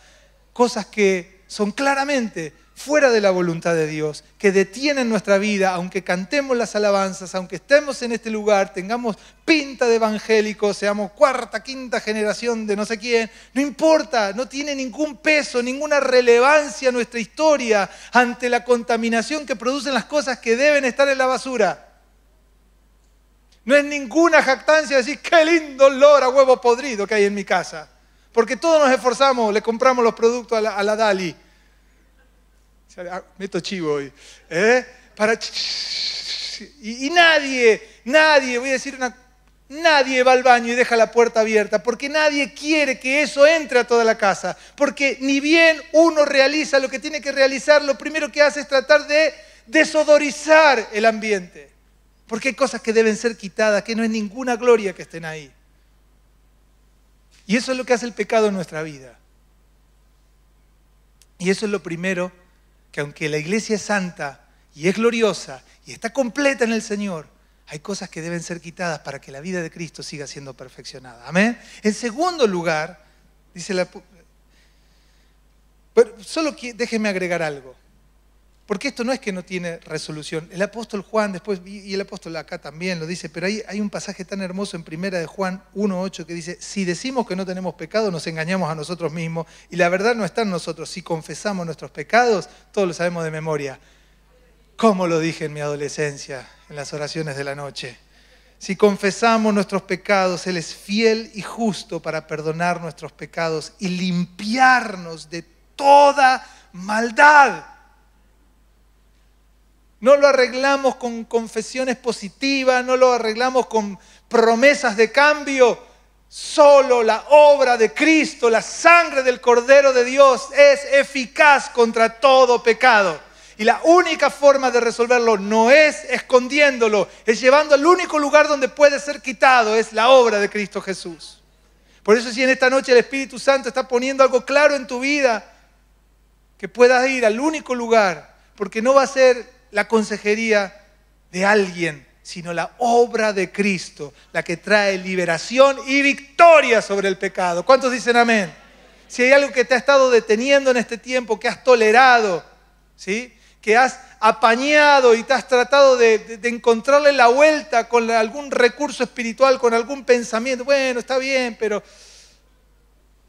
cosas que son claramente fuera de la voluntad de Dios, que detienen nuestra vida, aunque cantemos las alabanzas, aunque estemos en este lugar, tengamos pinta de evangélicos, seamos cuarta, quinta generación de no sé quién, no importa, no tiene ningún peso, ninguna relevancia nuestra historia ante la contaminación que producen las cosas que deben estar en la basura. No es ninguna jactancia decir, qué lindo olor a huevo podrido que hay en mi casa. Porque todos nos esforzamos, le compramos los productos a la, a la Dali Ah, meto chivo hoy. ¿Eh? Para, y, nadie, nadie, voy a decir una... Nadie va al baño y deja la puerta abierta porque nadie quiere que eso entre a toda la casa. Porque ni bien uno realiza lo que tiene que realizar, lo primero que hace es tratar de desodorizar el ambiente. Porque hay cosas que deben ser quitadas, que no es ninguna gloria que estén ahí. Y eso es lo que hace el pecado en nuestra vida. Y eso es lo primero que aunque la iglesia es santa y es gloriosa y está completa en el Señor, hay cosas que deben ser quitadas para que la vida de Cristo siga siendo perfeccionada. Amén. En segundo lugar, dice la... Pero solo déjeme agregar algo. Porque esto no es que no tiene resolución. El apóstol Juan, después, y el apóstol acá también lo dice, pero hay, hay un pasaje tan hermoso en primera de Juan 1.8 que dice, si decimos que no tenemos pecado, nos engañamos a nosotros mismos y la verdad no está en nosotros. Si confesamos nuestros pecados, todos lo sabemos de memoria. Como lo dije en mi adolescencia, en las oraciones de la noche? Si confesamos nuestros pecados, Él es fiel y justo para perdonar nuestros pecados y limpiarnos de toda maldad. No lo arreglamos con confesiones positivas, no lo arreglamos con promesas de cambio. Solo la obra de Cristo, la sangre del Cordero de Dios es eficaz contra todo pecado. Y la única forma de resolverlo no es escondiéndolo, es llevando al único lugar donde puede ser quitado, es la obra de Cristo Jesús. Por eso si en esta noche el Espíritu Santo está poniendo algo claro en tu vida, que puedas ir al único lugar, porque no va a ser la consejería de alguien, sino la obra de Cristo, la que trae liberación y victoria sobre el pecado. ¿Cuántos dicen amén? Si hay algo que te ha estado deteniendo en este tiempo, que has tolerado, ¿sí? que has apañado y te has tratado de, encontrarle la vuelta con algún recurso espiritual, con algún pensamiento, bueno, está bien, pero,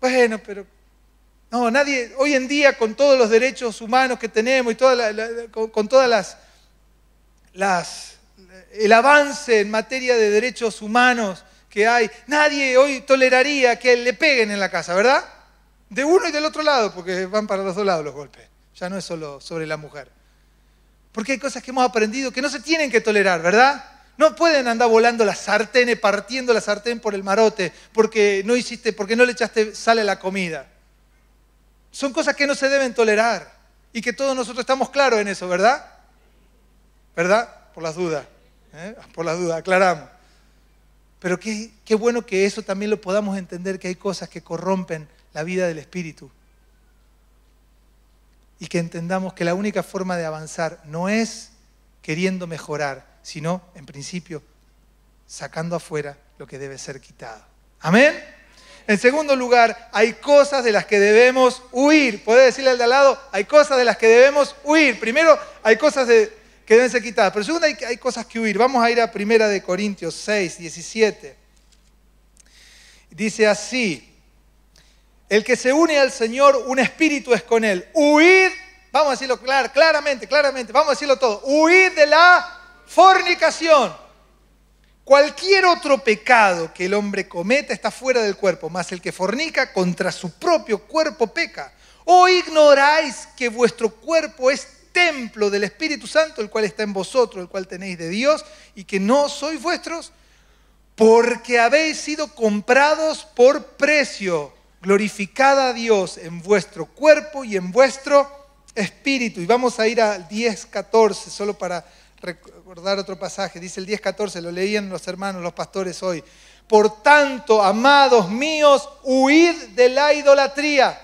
bueno, pero no, nadie, hoy en día con todos los derechos humanos que tenemos y con, todas las, el avance en materia de derechos humanos que hay, nadie hoy toleraría que le peguen en la casa, ¿verdad? De uno y del otro lado, porque van para los dos lados los golpes. Ya no es solo sobre la mujer. Porque hay cosas que hemos aprendido que no se tienen que tolerar, ¿verdad? No pueden andar volando las sartenes, partiendo la sartén por el marote, porque no hiciste, porque no le echaste sal a la comida. Son cosas que no se deben tolerar y que todos nosotros estamos claros en eso, ¿verdad? ¿Verdad? Por las dudas, ¿eh? por las dudas, aclaramos. Pero qué, qué bueno que eso también lo podamos entender, que hay cosas que corrompen la vida del espíritu. Y que entendamos que la única forma de avanzar no es queriendo mejorar, sino, en principio, sacando afuera lo que debe ser quitado. Amén. En segundo lugar, hay cosas de las que debemos huir. Puede decirle al de al lado, hay cosas de las que debemos huir. Primero, hay cosas que deben ser quitadas. Pero segundo, hay, hay, cosas que huir. Vamos a ir a 1 de Corintios 6, 17. Dice así, el que se une al Señor, un espíritu es con él. Huir, vamos a decirlo claro, claramente, claramente, vamos a decirlo todo. Huid de la fornicación. Cualquier otro pecado que el hombre cometa está fuera del cuerpo, mas el que fornica contra su propio cuerpo peca. ¿O ignoráis que vuestro cuerpo es templo del Espíritu Santo, el cual está en vosotros, el cual tenéis de Dios, y que no sois vuestros? Porque habéis sido comprados por precio. Glorificad a Dios en vuestro cuerpo y en vuestro espíritu. Y vamos a ir al 10, 14, solo para recordar otro pasaje, dice el 10.14, lo leían los hermanos, los pastores hoy. Por tanto, amados míos, huid de la idolatría.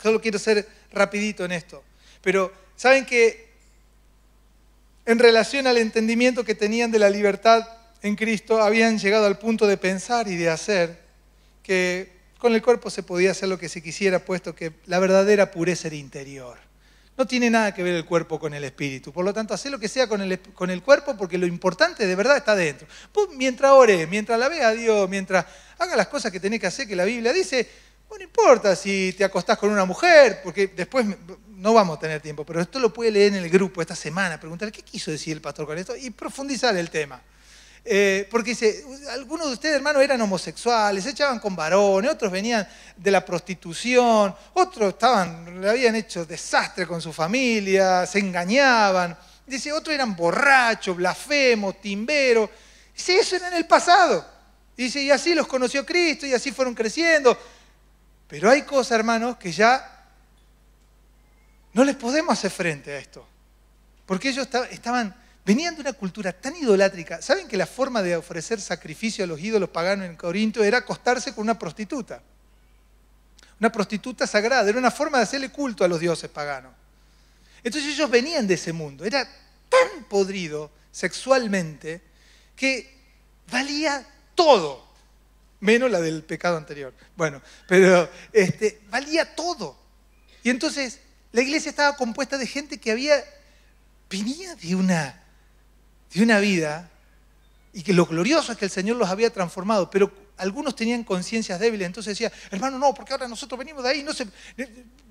Solo quiero ser rapidito en esto. Pero, ¿saben que en relación al entendimiento que tenían de la libertad en Cristo, habían llegado al punto de pensar y de hacer que con el cuerpo se podía hacer lo que se quisiera, puesto que la verdadera pureza era interior. No tiene nada que ver el cuerpo con el espíritu. Por lo tanto, hace lo que sea con el, con el, cuerpo porque lo importante de verdad está dentro. mientras ore, mientras la vea a Dios, mientras haga las cosas que tenés que hacer, que la Biblia dice, no importa si te acostás con una mujer, porque después no vamos a tener tiempo, pero esto lo puede leer en el grupo esta semana. Preguntar ¿qué quiso decir el pastor con esto? Y profundizar el tema. Eh, porque dice, algunos de ustedes, hermanos, eran homosexuales, se echaban con varones, otros venían de la prostitución, otros estaban, le habían hecho desastre con su familia, se engañaban. Dice, otros eran borrachos, blasfemos, timberos. Dice, eso era en el pasado. Dice, y así los conoció Cristo y así fueron creciendo. Pero hay cosas, hermanos, que ya no les podemos hacer frente a esto. Porque ellos estaban Venían de una cultura tan idolátrica. ¿Saben que la forma de ofrecer sacrificio a los ídolos paganos en Corinto era acostarse con una prostituta? Una prostituta sagrada. Era una forma de hacerle culto a los dioses paganos. Entonces ellos venían de ese mundo. Era tan podrido sexualmente que valía todo, menos la del pecado anterior. Bueno, pero este, valía todo. Y entonces la iglesia estaba compuesta de gente que había, venía de una de una vida, y que lo glorioso es que el Señor los había transformado, pero algunos tenían conciencias débiles, entonces decía, hermano, no, porque ahora nosotros venimos de ahí, no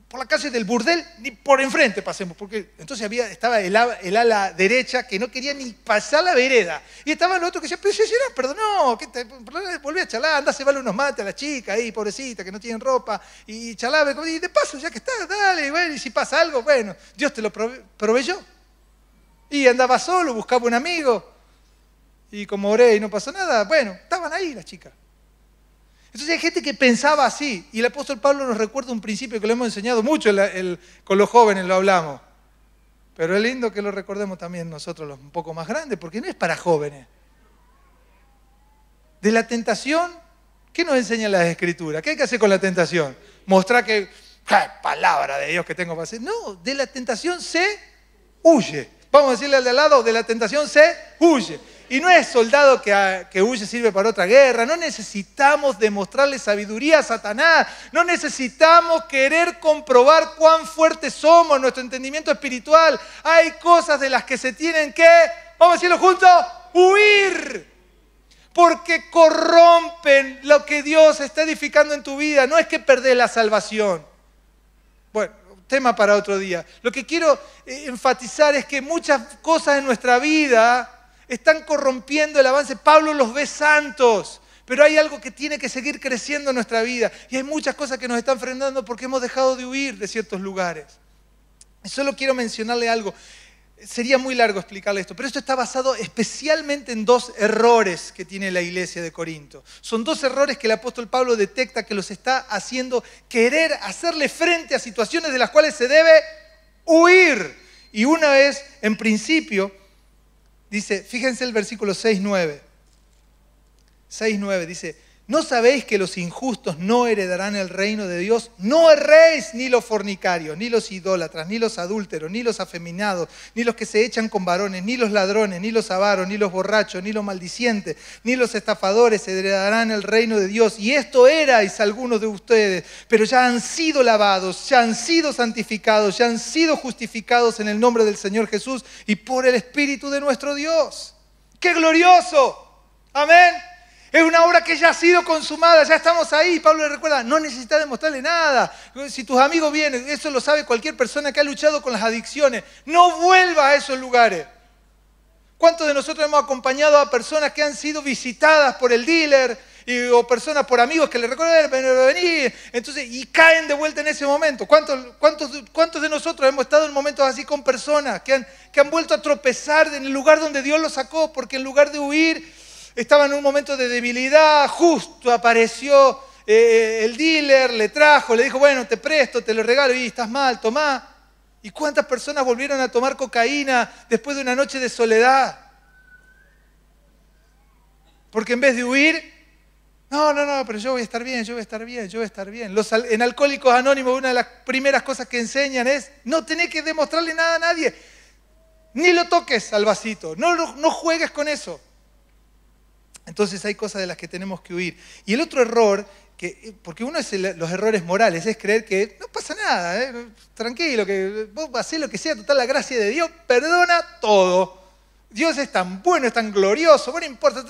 por la calle del burdel ni por enfrente pasemos, porque entonces había, estaba el, ala derecha que no quería ni pasar la vereda, y estaba el otro que decía, pero si era, perdón, no, que te, volví a chalar, anda, se vale unos mates a la chica ahí, pobrecita, que no tiene ropa, y chalaba, y de paso, ya que está, dale, bueno, y si pasa algo, bueno, Dios te lo proveyó. Y andaba solo, buscaba un amigo. Y como oré y no pasó nada, bueno, estaban ahí las chicas. Entonces hay gente que pensaba así. Y el apóstol Pablo nos recuerda un principio que le hemos enseñado mucho con los jóvenes, lo hablamos. Pero es lindo que lo recordemos también nosotros los un poco más grandes, porque no es para jóvenes. De la tentación, ¿qué nos enseña la Escritura? ¿Qué hay que hacer con la tentación? Mostrar que, ¡ay, palabra de Dios que tengo para hacer. No, de la tentación se huye. Vamos a decirle al de lado, de la tentación se huye. Y no es soldado que, ah, que, huye sirve para otra guerra. No necesitamos demostrarle sabiduría a Satanás. No necesitamos querer comprobar cuán fuertes somos, en nuestro entendimiento espiritual. Hay cosas de las que se tienen que, vamos a decirlo juntos, huir. Porque corrompen lo que Dios está edificando en tu vida. No es que perdés la salvación. Bueno, tema para otro día. Lo que quiero eh, enfatizar es que muchas cosas en nuestra vida están corrompiendo el avance. Pablo los ve santos, pero hay algo que tiene que seguir creciendo en nuestra vida. Y hay muchas cosas que nos están frenando porque hemos dejado de huir de ciertos lugares. Solo quiero mencionarle algo sería muy largo explicarle esto, pero esto está basado especialmente en dos errores que tiene la iglesia de Corinto. Son dos errores que el apóstol Pablo detecta que los está haciendo querer hacerle frente a situaciones de las cuales se debe huir. Y una es, en principio, dice, fíjense el versículo 6.9. 6.9 dice, ¿No sabéis que los injustos no heredarán el reino de Dios? No erréis ni los fornicarios, ni los idólatras, ni los adúlteros, ni los afeminados, ni los que se echan con varones, ni los ladrones, ni los avaros, ni los borrachos, ni los maldicientes, ni los estafadores heredarán el reino de Dios. Y esto erais algunos de ustedes, pero ya han sido lavados, ya han sido santificados, ya han sido justificados en el nombre del Señor Jesús y por el Espíritu de nuestro Dios. ¡Qué glorioso! Amén. Es una obra que ya ha sido consumada, ya estamos ahí. Pablo le recuerda, no necesitas demostrarle nada. Si tus amigos vienen, eso lo sabe cualquier persona que ha luchado con las adicciones. No vuelva a esos lugares. ¿Cuántos de nosotros hemos acompañado a personas que han sido visitadas por el dealer o personas por amigos que le recuerdan, venir? Entonces, y caen de vuelta en ese momento. ¿Cuántos, cuántos, de nosotros hemos estado en momentos así con personas que han, que han vuelto a tropezar en el lugar donde Dios los sacó? Porque en lugar de huir estaba en un momento de debilidad, justo apareció eh, eh, el dealer, le trajo, le dijo, bueno, te presto, te lo regalo y estás mal, tomá. ¿Y cuántas personas volvieron a tomar cocaína después de una noche de soledad? Porque en vez de huir, no, no, no, pero yo voy a estar bien, yo voy a estar bien, yo voy a estar bien. Los, en Alcohólicos Anónimos una de las primeras cosas que enseñan es, no tenés que demostrarle nada a nadie. Ni lo toques al vasito, no, no juegues con eso. Entonces hay cosas de las que tenemos que huir. Y el otro error, que, porque uno es los errores morales, es creer que no pasa nada, ¿eh? tranquilo, que vos hacer lo que sea, total la gracia de Dios perdona todo. Dios es tan bueno, es tan glorioso, bueno, no importa.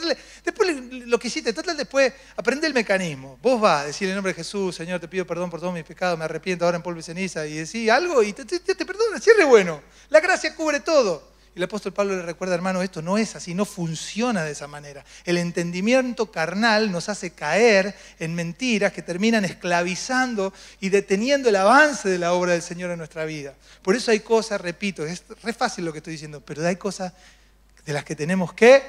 después lo que hiciste, total, después aprende el mecanismo. Vos vas a decir en nombre de Jesús, Señor, te pido perdón por todos mis pecados, me arrepiento ahora en polvo y ceniza, y decís algo y te, perdona, cierre bueno. La gracia cubre todo el apóstol Pablo le recuerda, hermano, esto no es así, no funciona de esa manera. El entendimiento carnal nos hace caer en mentiras que terminan esclavizando y deteniendo el avance de la obra del Señor en nuestra vida. Por eso hay cosas, repito, es re fácil lo que estoy diciendo, pero hay cosas de las que tenemos que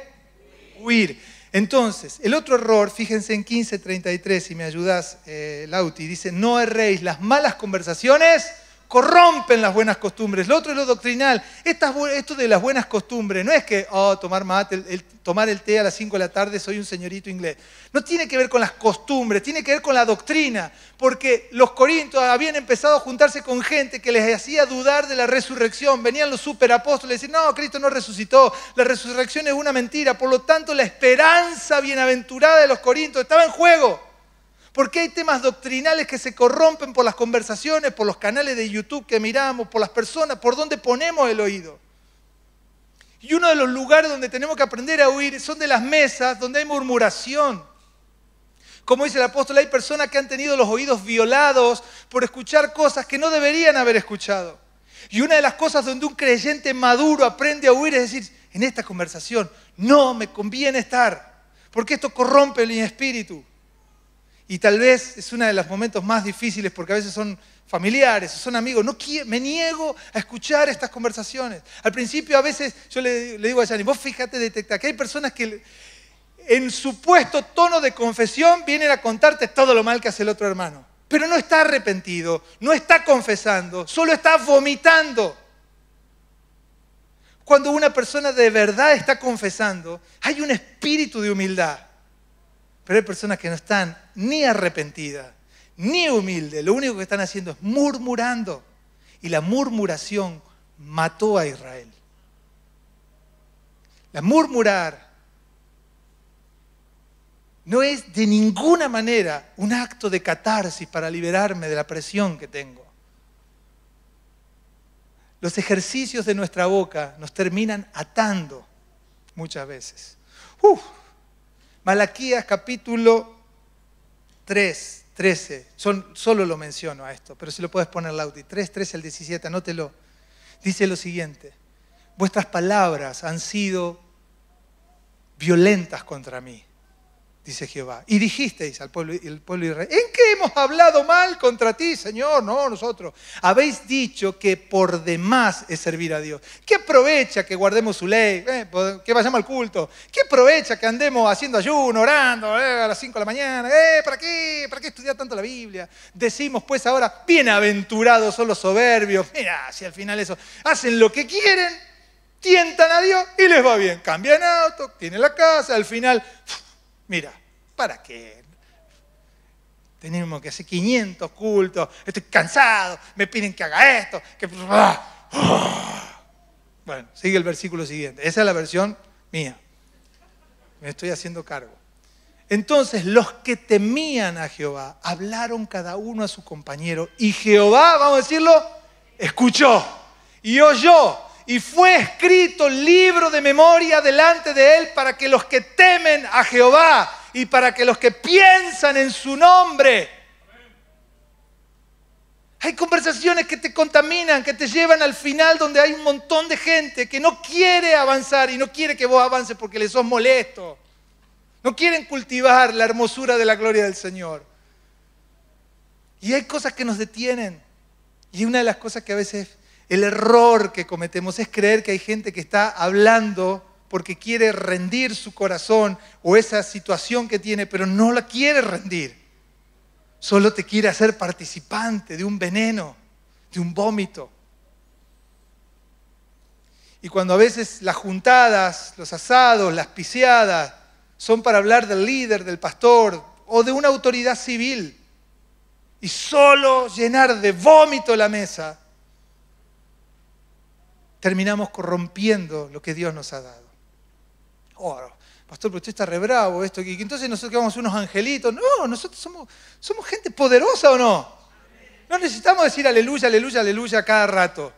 huir. Entonces, el otro error, fíjense en 15.33, si me ayudas, eh, Lauti, dice, no erréis, las malas conversaciones corrompen las buenas costumbres. Lo otro es lo doctrinal. Estas, esto de las buenas costumbres, no es que, oh, tomar mate, el, tomar el té a las 5 de la tarde, soy un señorito inglés. No tiene que ver con las costumbres, tiene que ver con la doctrina. Porque los corintios habían empezado a juntarse con gente que les hacía dudar de la resurrección. Venían los superapóstoles y decían, no, Cristo no resucitó, la resurrección es una mentira. Por lo tanto, la esperanza bienaventurada de los corintios estaba en juego. Porque hay temas doctrinales que se corrompen por las conversaciones, por los canales de YouTube que miramos, por las personas, por donde ponemos el oído. Y uno de los lugares donde tenemos que aprender a huir son de las mesas donde hay murmuración. Como dice el apóstol, hay personas que han tenido los oídos violados por escuchar cosas que no deberían haber escuchado. Y una de las cosas donde un creyente maduro aprende a huir es decir, en esta conversación no me conviene estar, porque esto corrompe mi espíritu. Y tal vez es uno de los momentos más difíciles porque a veces son familiares, son amigos. No me niego a escuchar estas conversaciones. Al principio a veces yo le, digo a Yanni, vos fíjate, detecta que hay personas que en supuesto tono de confesión vienen a contarte todo lo mal que hace el otro hermano. Pero no está arrepentido, no está confesando, solo está vomitando. Cuando una persona de verdad está confesando, hay un espíritu de humildad pero hay personas que no están ni arrepentidas, ni humildes. Lo único que están haciendo es murmurando. Y la murmuración mató a Israel. La murmurar no es de ninguna manera un acto de catarsis para liberarme de la presión que tengo. Los ejercicios de nuestra boca nos terminan atando muchas veces. Uf, Malaquías capítulo 3, 13. Son, solo lo menciono a esto, pero si lo puedes poner, Lauti. 3, 13 al 17, anótelo. Dice lo siguiente. Vuestras palabras han sido violentas contra mí dice Jehová. Y dijisteis al pueblo, el pueblo de ¿en qué hemos hablado mal contra ti, Señor? No, nosotros. Habéis dicho que por demás es servir a Dios. ¿Qué aprovecha que guardemos su ley? Eh, pues, que vayamos al culto. ¿Qué aprovecha que andemos haciendo ayuno, orando eh, a las 5 de la mañana? Eh, ¿Para qué? ¿Para qué estudiar tanto la Biblia? Decimos pues ahora, bienaventurados son los soberbios. Mira, si al final eso, hacen lo que quieren, tientan a Dios y les va bien. Cambian auto, tienen la casa, al final... Mira, ¿para qué? Tenemos que hacer 500 cultos, estoy cansado, me piden que haga esto, que... Bueno, sigue el versículo siguiente. Esa es la versión mía. Me estoy haciendo cargo. Entonces los que temían a Jehová hablaron cada uno a su compañero y Jehová, vamos a decirlo, escuchó y oyó y fue escrito libro de memoria delante de él para que los que temen a Jehová y para que los que piensan en su nombre. Hay conversaciones que te contaminan, que te llevan al final donde hay un montón de gente que no quiere avanzar y no quiere que vos avances porque le sos molesto. No quieren cultivar la hermosura de la gloria del Señor. Y hay cosas que nos detienen. Y una de las cosas que a veces el error que cometemos es creer que hay gente que está hablando porque quiere rendir su corazón o esa situación que tiene, pero no la quiere rendir. Solo te quiere hacer participante de un veneno, de un vómito. Y cuando a veces las juntadas, los asados, las piseadas son para hablar del líder, del pastor o de una autoridad civil y solo llenar de vómito la mesa, terminamos corrompiendo lo que Dios nos ha dado. Oh, pastor, pero usted está re bravo esto, entonces nosotros que vamos unos angelitos. No, nosotros somos, gente poderosa o no. No necesitamos decir aleluya, aleluya, aleluya cada rato.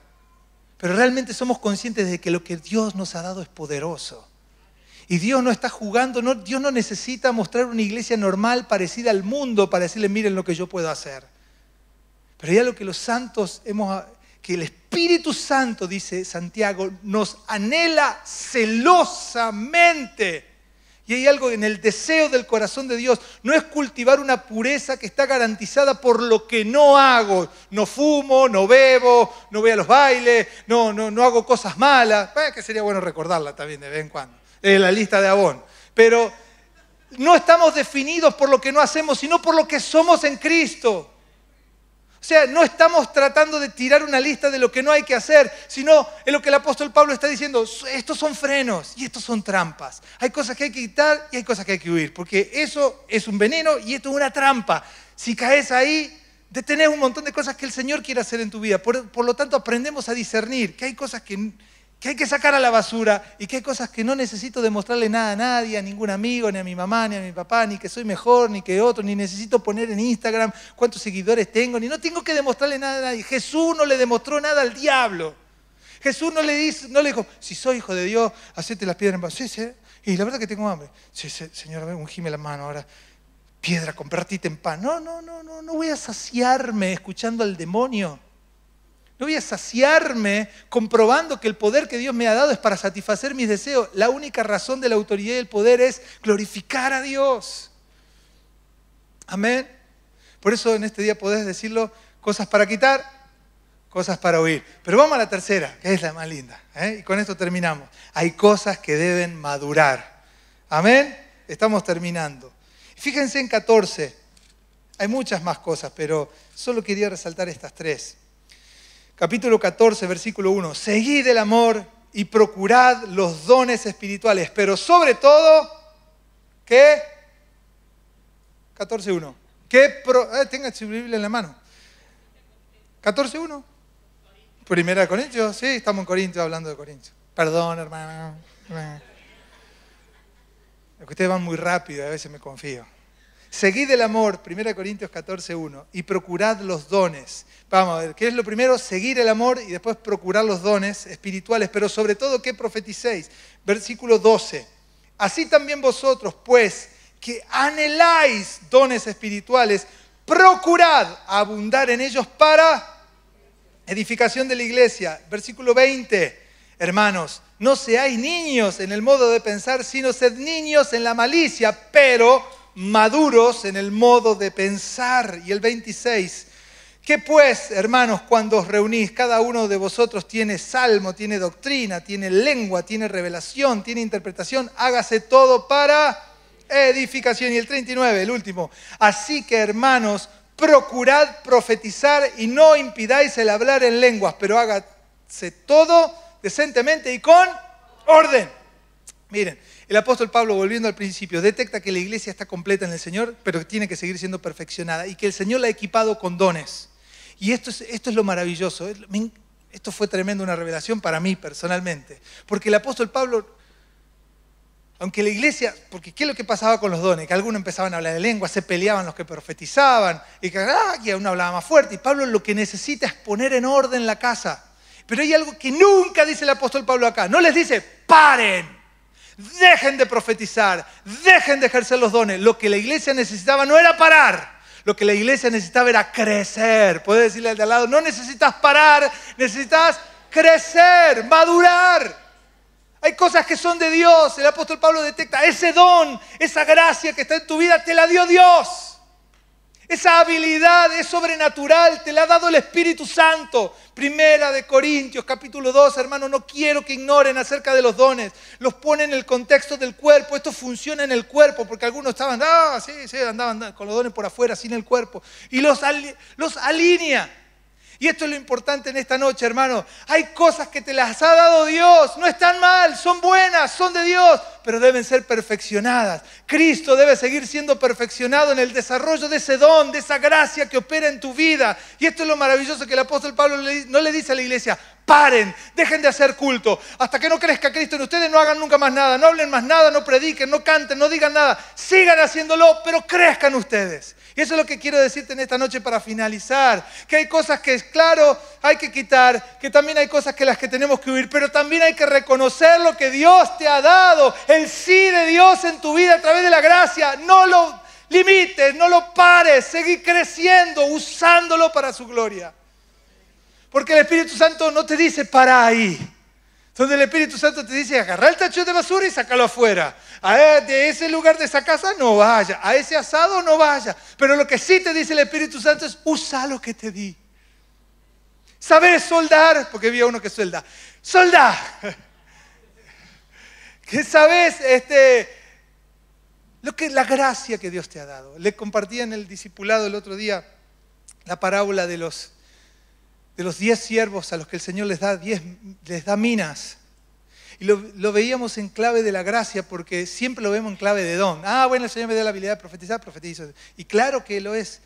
Pero realmente somos conscientes de que lo que Dios nos ha dado es poderoso. Y Dios no está jugando, Dios no necesita mostrar una iglesia normal parecida al mundo para decirle, miren lo que yo puedo hacer. Pero ya lo que los santos hemos que el Espíritu Santo, dice Santiago, nos anhela celosamente. Y hay algo en el deseo del corazón de Dios. No es cultivar una pureza que está garantizada por lo que no hago. No fumo, no bebo, no voy a los bailes, no, no, no hago cosas malas. que sería bueno recordarla también de vez en cuando. en la lista de Abón. Pero no estamos definidos por lo que no hacemos, sino por lo que somos en Cristo. O sea, no estamos tratando de tirar una lista de lo que no hay que hacer, sino en lo que el apóstol Pablo está diciendo, estos son frenos y estos son trampas. Hay cosas que hay que quitar y hay cosas que hay que huir, porque eso es un veneno y esto es una trampa. Si caes ahí, detenés un montón de cosas que el Señor quiere hacer en tu vida. por lo tanto, aprendemos a discernir que hay cosas que que hay que sacar a la basura y que hay cosas que no necesito demostrarle nada a nadie, a ningún amigo, ni a mi mamá, ni a mi papá, ni que soy mejor, ni que otro, ni necesito poner en Instagram cuántos seguidores tengo, ni no tengo que demostrarle nada a nadie. Jesús no le demostró nada al diablo. Jesús no le, dice, no le dijo, si soy hijo de Dios, hacete las piedras en pan. Sí, sí, y la verdad que tengo hambre. Sí, sí, Señor, ungime la mano ahora. Piedra, convertite en pan. No, no, no, no, no voy a saciarme escuchando al demonio. Yo voy a saciarme comprobando que el poder que Dios me ha dado es para satisfacer mis deseos. La única razón de la autoridad y el poder es glorificar a Dios. Amén. Por eso en este día podés decirlo, cosas para quitar, cosas para oír. Pero vamos a la tercera, que es la más linda. ¿eh? Y con esto terminamos. Hay cosas que deben madurar. Amén. Estamos terminando. Fíjense en 14. Hay muchas más cosas, pero solo quería resaltar estas tres capítulo 14, versículo 1, seguid el amor y procurad los dones espirituales, pero sobre todo, que 14.1, ¿Qué? pro... Ah, tenga su Biblia en la mano. 14.1, primera de Corintios, sí, estamos en Corintios hablando de Corintios. Perdón, hermano. ustedes van muy rápido, a veces me confío. Seguid el amor, 1 Corintios 14, 1, y procurad los dones. Vamos a ver, ¿qué es lo primero? Seguir el amor y después procurar los dones espirituales, pero sobre todo que profeticéis. Versículo 12. Así también vosotros, pues, que anheláis dones espirituales, procurad abundar en ellos para edificación de la iglesia. Versículo 20. Hermanos, no seáis niños en el modo de pensar, sino sed niños en la malicia, pero maduros en el modo de pensar. Y el 26, que pues, hermanos, cuando os reunís, cada uno de vosotros tiene salmo, tiene doctrina, tiene lengua, tiene revelación, tiene interpretación, hágase todo para edificación. Y el 39, el último, así que hermanos, procurad profetizar y no impidáis el hablar en lenguas, pero hágase todo decentemente y con orden. Miren, el apóstol Pablo, volviendo al principio, detecta que la iglesia está completa en el Señor, pero que tiene que seguir siendo perfeccionada y que el Señor la ha equipado con dones. Y esto es, esto es lo maravilloso. Esto fue tremendo, una revelación para mí personalmente. Porque el apóstol Pablo aunque la iglesia, porque ¿qué es lo que pasaba con los dones? Que algunos empezaban a hablar de lengua, se peleaban los que profetizaban, y que ah, uno hablaba más fuerte. Y Pablo lo que necesita es poner en orden la casa. Pero hay algo que nunca dice el apóstol Pablo acá. No les dice, paren, Dejen de profetizar, dejen de ejercer los dones. Lo que la iglesia necesitaba no era parar, lo que la iglesia necesitaba era crecer. Puedes decirle al de al lado, no necesitas parar, necesitas crecer, madurar. Hay cosas que son de Dios. El apóstol Pablo detecta ese don, esa gracia que está en tu vida, te la dio Dios. Esa habilidad es sobrenatural, te la ha dado el Espíritu Santo. Primera de Corintios, capítulo 2, hermano, no quiero que ignoren acerca de los dones. Los pone en el contexto del cuerpo, esto funciona en el cuerpo, porque algunos estaban, ah, sí, sí, andaban, con los dones por afuera, sin el cuerpo. Y los, los alinea y esto es lo importante en esta noche, hermano. Hay cosas que te las ha dado Dios, no están mal, son buenas, son de Dios, pero deben ser perfeccionadas. Cristo debe seguir siendo perfeccionado en el desarrollo de ese don, de esa gracia que opera en tu vida. Y esto es lo maravilloso que el apóstol Pablo no le dice a la iglesia, paren, dejen de hacer culto. Hasta que no crezca Cristo en ustedes, no hagan nunca más nada, no hablen más nada, no prediquen, no canten, no digan nada. Sigan haciéndolo, pero crezcan ustedes. Y eso es lo que quiero decirte en esta noche para finalizar, que hay cosas que, claro, hay que quitar, que también hay cosas que las que tenemos que huir, pero también hay que reconocer lo que Dios te ha dado, el sí de Dios en tu vida a través de la gracia. No lo limites, no lo pares, seguí creciendo, usándolo para su gloria. Porque el Espíritu Santo no te dice para ahí. Donde el Espíritu Santo te dice, agarra el tacho de basura y sácalo afuera. A, de ese lugar de esa casa no vaya. A ese asado no vaya. Pero lo que sí te dice el Espíritu Santo es, usa lo que te di. Sabes soldar, porque había uno que solda. Solda. Que sabes, este, lo que, la gracia que Dios te ha dado. Le compartía en el discipulado el otro día la parábola de los de los diez siervos a los que el Señor les da, les da minas. Y lo, veíamos en clave de la gracia porque siempre lo vemos en clave de don. Ah, bueno, el Señor me da la habilidad de profetizar, profetizo. Y claro que lo es.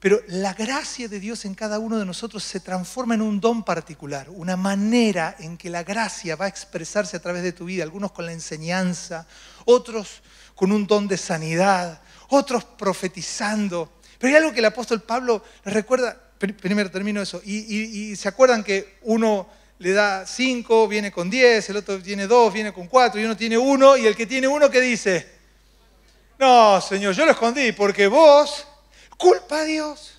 Pero la gracia de Dios en cada uno de nosotros se transforma en un don particular, una manera en que la gracia va a expresarse a través de tu vida, algunos con la enseñanza, otros con un don de sanidad, otros profetizando. Pero hay algo que el apóstol Pablo recuerda, primero termino eso. Y, se acuerdan que uno le da 5, viene con 10, el otro tiene 2, viene con 4, y uno tiene 1, y el que tiene 1, ¿qué dice? No, Señor, yo lo escondí porque vos, culpa a Dios.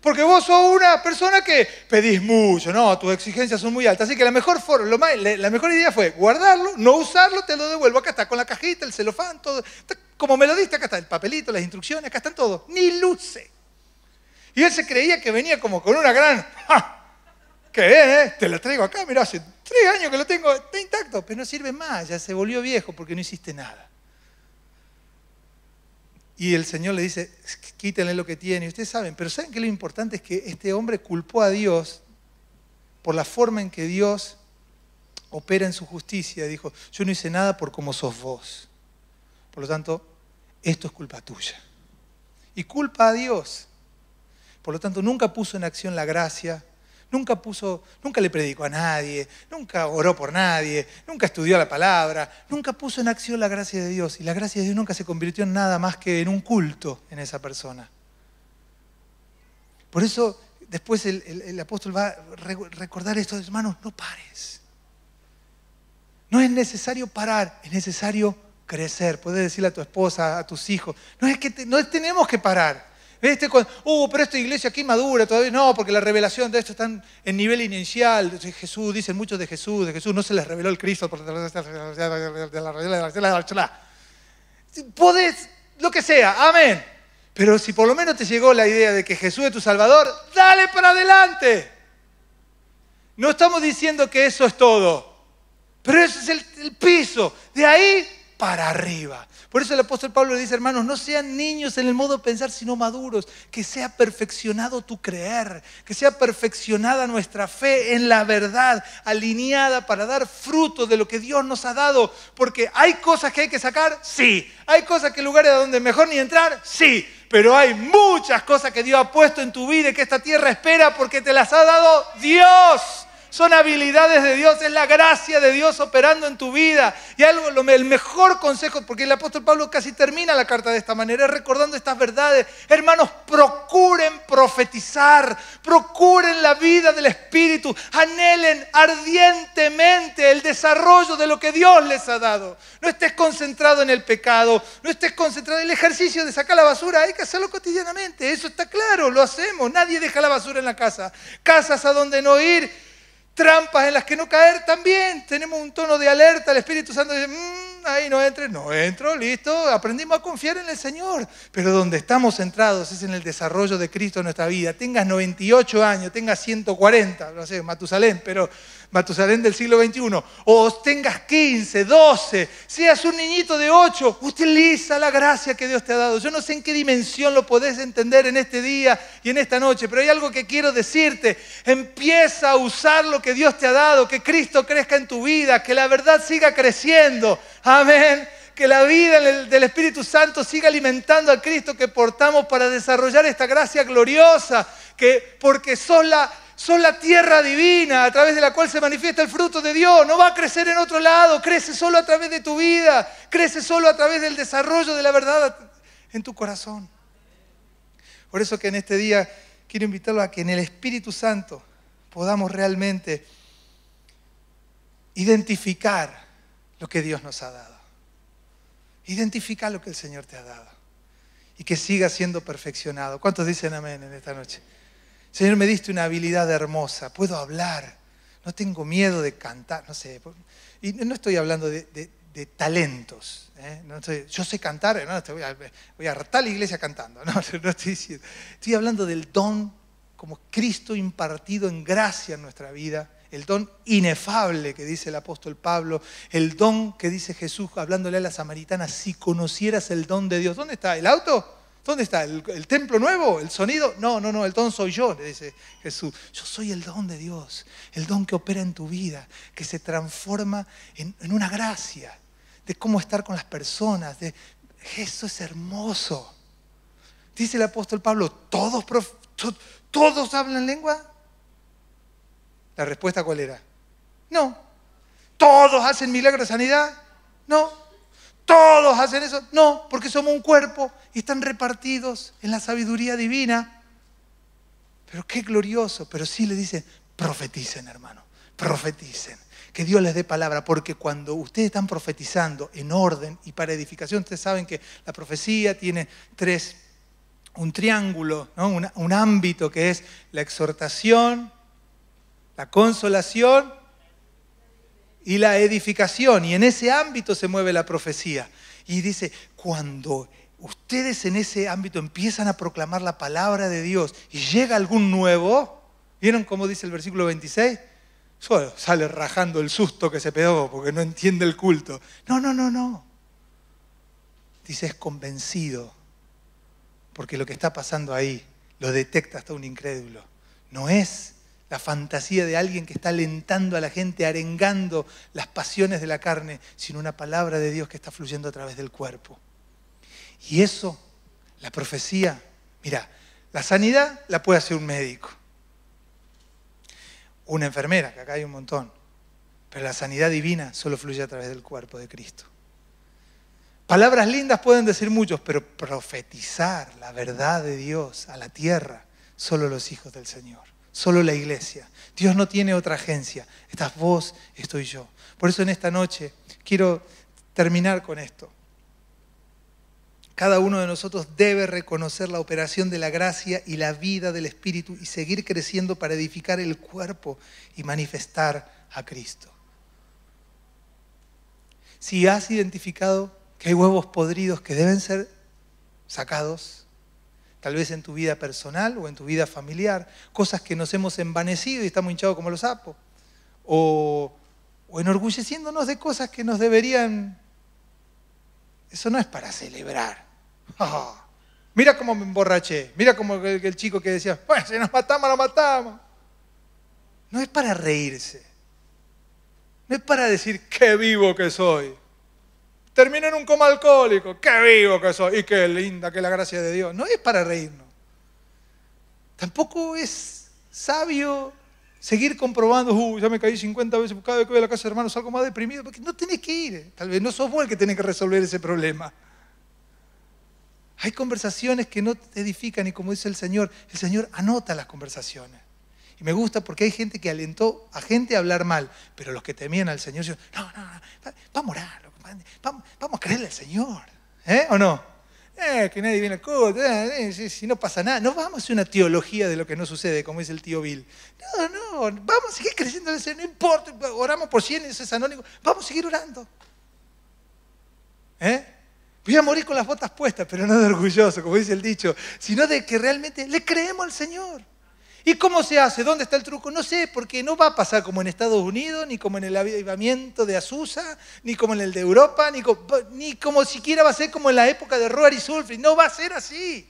Porque vos sos una persona que pedís mucho, no, tus exigencias son muy altas. Así que la mejor, lo la mejor idea fue guardarlo, no usarlo, te lo devuelvo. Acá está, con la cajita, el celofán, todo. Como me lo diste, acá está el papelito, las instrucciones, acá están todo. Ni luce. Y él se creía que venía como con una gran, ¡ja! ¡Qué bien, eh! Te la traigo acá, mira, hace tres años que lo tengo, está intacto, pero no sirve más, ya se volvió viejo porque no hiciste nada. Y el Señor le dice, quítenle lo que tiene. Y ustedes saben, pero ¿saben que lo importante es que este hombre culpó a Dios por la forma en que Dios opera en su justicia? Dijo, yo no hice nada por cómo sos vos. Por lo tanto, esto es culpa tuya. Y culpa a Dios. Por lo tanto, nunca puso en acción la gracia, nunca puso, nunca le predicó a nadie, nunca oró por nadie, nunca estudió la palabra, nunca puso en acción la gracia de Dios. Y la gracia de Dios nunca se convirtió en nada más que en un culto en esa persona. Por eso después el, apóstol va a recordar esto, hermanos, no pares. No es necesario parar, es necesario crecer. Puedes decirle a tu esposa, a tus hijos, no es que no tenemos que parar. Este, uh, pero esta iglesia aquí madura todavía. No, porque la revelación de esto está en nivel inicial. Jesús, dicen muchos de Jesús, de Jesús, no se les reveló el Cristo. Podés, lo que sea, amén. Pero si por lo menos te llegó la idea de que Jesús es tu Salvador, dale para adelante. No estamos diciendo que eso es todo, pero ese es el piso. De ahí para arriba. Por eso el apóstol Pablo le dice, hermanos, no sean niños en el modo de pensar, sino maduros. Que sea perfeccionado tu creer, que sea perfeccionada nuestra fe en la verdad, alineada para dar fruto de lo que Dios nos ha dado. Porque hay cosas que hay que sacar, sí. Hay cosas que lugares donde mejor ni entrar, sí. Pero hay muchas cosas que Dios ha puesto en tu vida y que esta tierra espera porque te las ha dado Dios son habilidades de Dios, es la gracia de Dios operando en tu vida. Y algo, el mejor consejo, porque el apóstol Pablo casi termina la carta de esta manera, recordando estas verdades. Hermanos, procuren profetizar, procuren la vida del Espíritu, anhelen ardientemente el desarrollo de lo que Dios les ha dado. No estés concentrado en el pecado, no estés concentrado en el ejercicio de sacar la basura, hay que hacerlo cotidianamente, eso está claro, lo hacemos, nadie deja la basura en la casa. Casas a donde no ir trampas en las que no caer también. Tenemos un tono de alerta, el Espíritu Santo dice, mm, ahí no entres, no entro, listo, aprendimos a confiar en el Señor. Pero donde estamos centrados es en el desarrollo de Cristo en nuestra vida. Tengas 98 años, tengas 140, no sé, Matusalén, pero Matusalén del siglo XXI, o tengas 15, 12, seas un niñito de 8, utiliza la gracia que Dios te ha dado. Yo no sé en qué dimensión lo podés entender en este día y en esta noche, pero hay algo que quiero decirte. Empieza a usar lo que Dios te ha dado, que Cristo crezca en tu vida, que la verdad siga creciendo. Amén que la vida del Espíritu Santo siga alimentando a Cristo que portamos para desarrollar esta gracia gloriosa, que porque sos la, son la tierra divina a través de la cual se manifiesta el fruto de Dios. No va a crecer en otro lado, crece solo a través de tu vida, crece solo a través del desarrollo de la verdad en tu corazón. Por eso que en este día quiero invitarlo a que en el Espíritu Santo podamos realmente identificar lo que Dios nos ha dado. Identificar lo que el Señor te ha dado y que siga siendo perfeccionado. ¿Cuántos dicen amén en esta noche? Señor, me diste una habilidad hermosa, puedo hablar, no tengo miedo de cantar, no sé. Y no estoy hablando de, talentos. ¿eh? No yo sé cantar, no, voy, a, hartar la iglesia cantando. No, no estoy diciendo. Estoy hablando del don como Cristo impartido en gracia en nuestra vida el don inefable que dice el apóstol Pablo, el don que dice Jesús hablándole a la samaritana, si conocieras el don de Dios, ¿dónde está? ¿El auto? ¿Dónde está? ¿El, templo nuevo? ¿El sonido? No, no, no, el don soy yo, le dice Jesús. Yo soy el don de Dios, el don que opera en tu vida, que se transforma en, una gracia de cómo estar con las personas. De, eso es hermoso. Dice el apóstol Pablo, ¿todos, ¿todos hablan lengua? ¿La respuesta cuál era? No. ¿Todos hacen milagros de sanidad? No todos hacen eso. No, porque somos un cuerpo y están repartidos en la sabiduría divina. Pero qué glorioso. Pero sí le dicen, profeticen, hermano, profeticen. Que Dios les dé palabra, porque cuando ustedes están profetizando en orden y para edificación, ustedes saben que la profecía tiene tres, un triángulo, un ámbito que es la exhortación, la consolación y la edificación. Y en ese ámbito se mueve la profecía. Y dice, cuando ustedes en ese ámbito empiezan a proclamar la palabra de Dios y llega algún nuevo, ¿vieron cómo dice el versículo 26? Solo sale rajando el susto que se pegó porque no entiende el culto. No, no, no, no. Dice, es convencido, porque lo que está pasando ahí lo detecta hasta un incrédulo. No es la fantasía de alguien que está alentando a la gente, arengando las pasiones de la carne, sino una palabra de Dios que está fluyendo a través del cuerpo. Y eso, la profecía, mira, la sanidad la puede hacer un médico, una enfermera, que acá hay un montón, pero la sanidad divina solo fluye a través del cuerpo de Cristo. Palabras lindas pueden decir muchos, pero profetizar la verdad de Dios a la tierra, solo los hijos del Señor solo la iglesia. Dios no tiene otra agencia. Estás vos, estoy yo. Por eso en esta noche quiero terminar con esto. Cada uno de nosotros debe reconocer la operación de la gracia y la vida del Espíritu y seguir creciendo para edificar el cuerpo y manifestar a Cristo. Si has identificado que hay huevos podridos que deben ser sacados, tal vez en tu vida personal o en tu vida familiar, cosas que nos hemos envanecido y estamos hinchados como los sapos, o, enorgulleciéndonos de cosas que nos deberían... Eso no es para celebrar. Ah, mira cómo me emborraché, mira como el, chico que decía, bueno, si nos matamos, nos matamos. No es para reírse. No es para decir qué vivo que soy termino en un coma alcohólico. ¡Qué vivo que soy! Y qué linda, qué la gracia de Dios. No es para reírnos. Tampoco es sabio seguir comprobando, ¡Uy, ya me caí 50 veces, cada vez que voy a la casa de hermanos salgo más deprimido, porque no tenés que ir. ¿eh? Tal vez no sos vos el que tenés que resolver ese problema. Hay conversaciones que no te edifican y como dice el Señor, el Señor anota las conversaciones. Y me gusta porque hay gente que alentó a gente a hablar mal, pero los que temían al Señor, no, no, vamos a orar, vamos, a creerle al Señor, ¿eh? ¿O no? Eh, que nadie viene al culto, eh, eh, si no pasa nada. No vamos a hacer una teología de lo que no sucede, como dice el tío Bill. No, no, vamos a seguir creciendo en el Señor, no importa, oramos por 100, eso es anónimo, vamos a seguir orando. ¿Eh? Voy a morir con las botas puestas, pero no de orgulloso, como dice el dicho, sino de que realmente le creemos al Señor. ¿Y cómo se hace? ¿Dónde está el truco? No sé, porque no va a pasar como en Estados Unidos, ni como en el avivamiento de Azusa, ni como en el de Europa, ni como, siquiera va a ser como en la época de Robert y No va a ser así.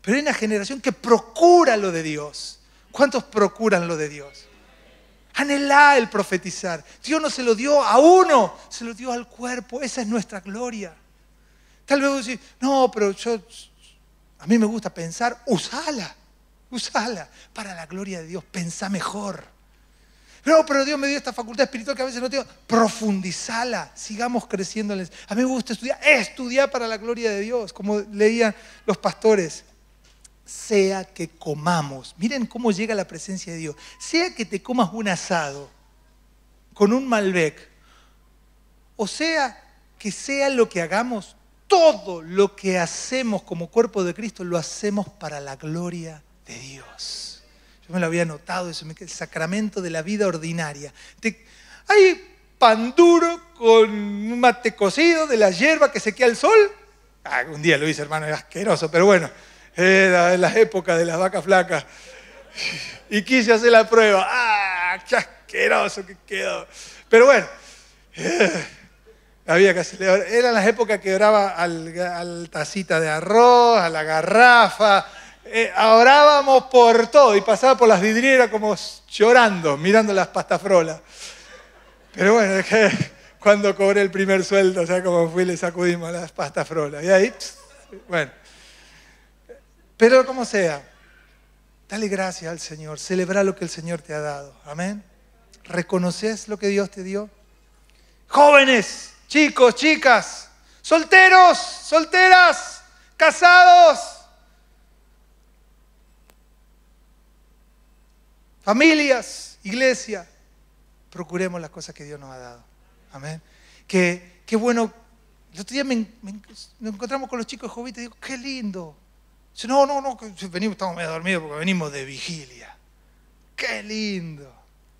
Pero hay una generación que procura lo de Dios. ¿Cuántos procuran lo de Dios? Anhelá el profetizar. Dios no se lo dio a uno, se lo dio al cuerpo. Esa es nuestra gloria. Tal vez vos decís, no, pero yo, a mí me gusta pensar, usala. Usala para la gloria de Dios. Pensá mejor. No, pero Dios me dio esta facultad espiritual que a veces no tengo. Profundizala, sigamos creciendo. A mí me gusta estudiar, estudiar para la gloria de Dios, como leían los pastores. Sea que comamos, miren cómo llega la presencia de Dios. Sea que te comas un asado con un Malbec, o sea que sea lo que hagamos, todo lo que hacemos como cuerpo de Cristo lo hacemos para la gloria Dios. Yo me lo había notado, eso, el sacramento de la vida ordinaria. hay pan duro con un mate cocido de la hierba que se queda al sol. Ah, un día lo hice, hermano, era asqueroso, pero bueno, era la época de las vacas flacas. Y quise hacer la prueba. ¡Ah, qué asqueroso que quedó! Pero bueno, eh, había que hacerle. Eran las épocas que oraba al, al tacita de arroz, a la garrafa, eh, orábamos por todo y pasaba por las vidrieras como llorando, mirando las pastafrolas. Pero bueno, es que cuando cobré el primer sueldo, o sea, como fui, le sacudimos las pastafrolas. Y ahí, bueno. Pero como sea, dale gracias al Señor, celebra lo que el Señor te ha dado. Amén. ¿Reconoces lo que Dios te dio? Jóvenes, chicos, chicas, solteros, solteras, casados, Familias, iglesia, procuremos las cosas que Dios nos ha dado. Amén. Que, qué bueno, el otro día me, nos encontramos con los chicos de y digo, qué lindo. no, no, no, venimos, estamos medio dormidos porque venimos de vigilia. Qué lindo.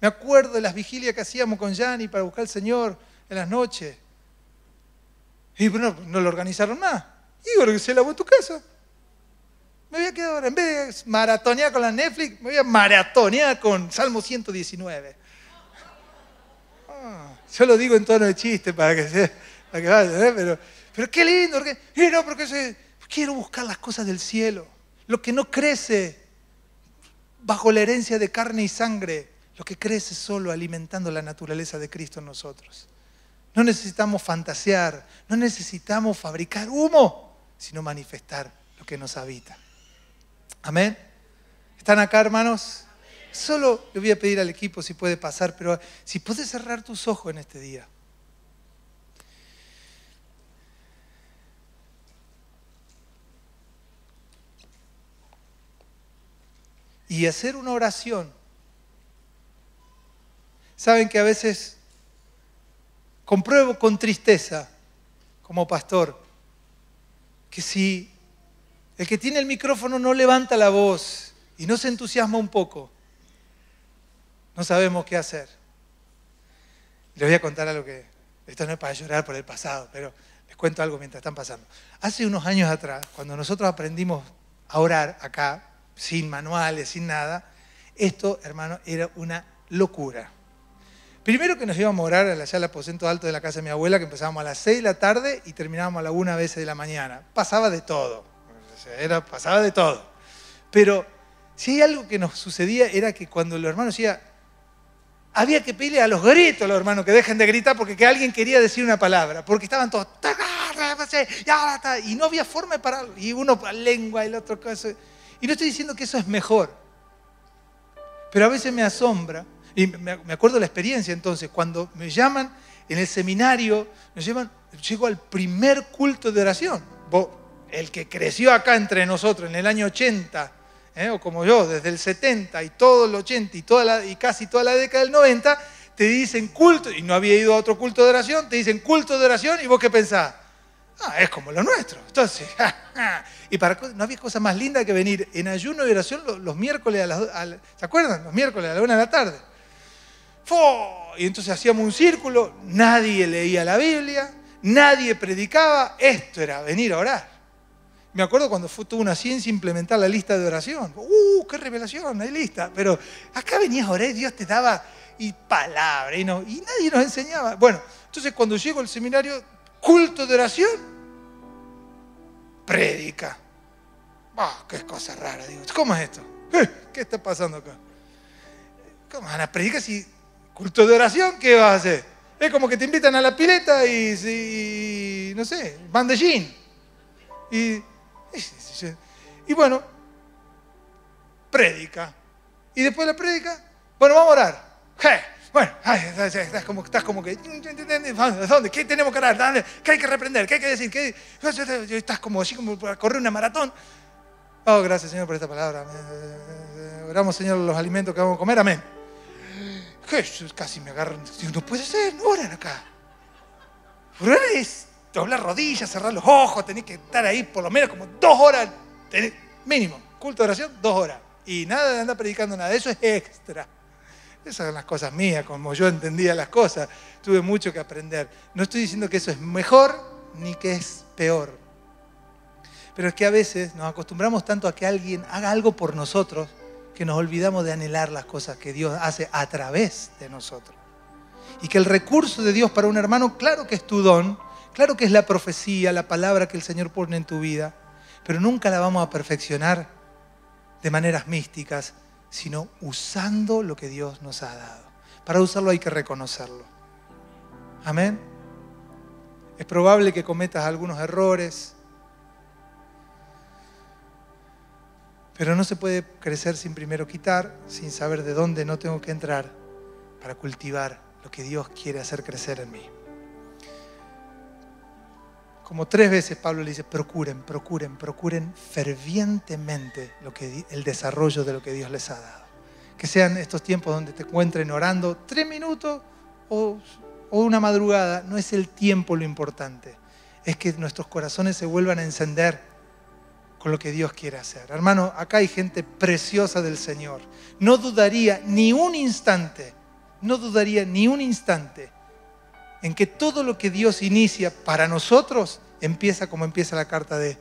Me acuerdo de las vigilias que hacíamos con Yanni para buscar al Señor en las noches. Y bueno, no lo organizaron nada. Y que se lavó en tu casa me voy a quedar, en vez de maratonear con la Netflix, me voy a maratonear con Salmo 119. Ah, yo lo digo en tono de chiste para que, sea que vaya, ¿eh? pero, qué lindo. Porque, eh, porque quiero buscar las cosas del cielo, lo que no crece bajo la herencia de carne y sangre, lo que crece solo alimentando la naturaleza de Cristo en nosotros. No necesitamos fantasear, no necesitamos fabricar humo, sino manifestar lo que nos habita. Amén. ¿Están acá, hermanos? Solo le voy a pedir al equipo si puede pasar, pero si puedes cerrar tus ojos en este día. Y hacer una oración. Saben que a veces compruebo con tristeza como pastor que si el que tiene el micrófono no levanta la voz y no se entusiasma un poco. No sabemos qué hacer. Les voy a contar algo que... Esto no es para llorar por el pasado, pero les cuento algo mientras están pasando. Hace unos años atrás, cuando nosotros aprendimos a orar acá, sin manuales, sin nada, esto, hermano, era una locura. Primero que nos íbamos a orar allá al aposento alto de la casa de mi abuela, que empezábamos a las 6 de la tarde y terminábamos a las 1 a veces de la mañana. Pasaba de todo era, pasaba de todo. Pero si hay algo que nos sucedía era que cuando los hermanos decían, había que pedirle a los gritos los hermanos que dejen de gritar porque que alguien quería decir una palabra, porque estaban todos, y no había forma para y uno lengua, y el otro cosa Y no estoy diciendo que eso es mejor, pero a veces me asombra, y me acuerdo la experiencia entonces, cuando me llaman en el seminario, me llaman, llego al primer culto de oración el que creció acá entre nosotros en el año 80, ¿eh? o como yo, desde el 70 y todo el 80 y, toda y casi toda la década del 90, te dicen culto, y no había ido a otro culto de oración, te dicen culto de oración, y vos qué pensás? Ah, es como lo nuestro. Entonces, y para no había cosa más linda que venir en ayuno y oración los, miércoles a las ¿se acuerdan? Los miércoles a la una de la tarde. Y entonces hacíamos un círculo, nadie leía la Biblia, nadie predicaba, esto era venir a orar. Me acuerdo cuando fue, tuvo una ciencia implementar la lista de oración. ¡Uh, qué revelación! Hay lista. Pero acá venías a orar y Dios te daba y palabra y, no, y nadie nos enseñaba. Bueno, entonces cuando llego al seminario, culto de oración, predica. Ah, qué cosa rara! Digo, ¿cómo es esto? ¿Eh? ¿Qué está pasando acá? ¿Cómo van a predicar si culto de oración qué vas a hacer? Es como que te invitan a la pileta y, no sé, bandellín. Y y bueno, predica. Y después de la predica, bueno, vamos a orar. Bueno, estás, como, estás como que, ¿dónde? ¿Qué tenemos que orar? ¿Qué hay que reprender? ¿Qué hay que decir? Estás como así, como para correr una maratón. Oh, gracias Señor por esta palabra. Oramos Señor los alimentos que vamos a comer. Amén. Jesús, casi me agarran. No puede ser, no oran acá doblar rodillas, cerrar los ojos, tenés que estar ahí por lo menos como dos horas, mínimo, culto de oración, dos horas. Y nada de andar predicando nada, eso es extra. Esas son las cosas mías, como yo entendía las cosas, tuve mucho que aprender. No estoy diciendo que eso es mejor ni que es peor. Pero es que a veces nos acostumbramos tanto a que alguien haga algo por nosotros que nos olvidamos de anhelar las cosas que Dios hace a través de nosotros. Y que el recurso de Dios para un hermano, claro que es tu don, Claro que es la profecía, la palabra que el Señor pone en tu vida, pero nunca la vamos a perfeccionar de maneras místicas, sino usando lo que Dios nos ha dado. Para usarlo hay que reconocerlo. Amén. Es probable que cometas algunos errores, pero no se puede crecer sin primero quitar, sin saber de dónde no tengo que entrar para cultivar lo que Dios quiere hacer crecer en mí como tres veces Pablo le dice, procuren, procuren, procuren fervientemente lo que, el desarrollo de lo que Dios les ha dado. Que sean estos tiempos donde te encuentren orando tres minutos o, o una madrugada, no es el tiempo lo importante, es que nuestros corazones se vuelvan a encender con lo que Dios quiere hacer. Hermano, acá hay gente preciosa del Señor. No dudaría ni un instante, no dudaría ni un instante en que todo lo que Dios inicia para nosotros empieza como empieza la carta de,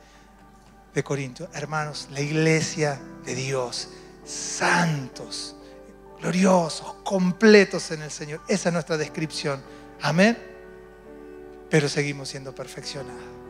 de Corintios. Hermanos, la iglesia de Dios, santos, gloriosos, completos en el Señor. Esa es nuestra descripción. Amén. Pero seguimos siendo perfeccionados.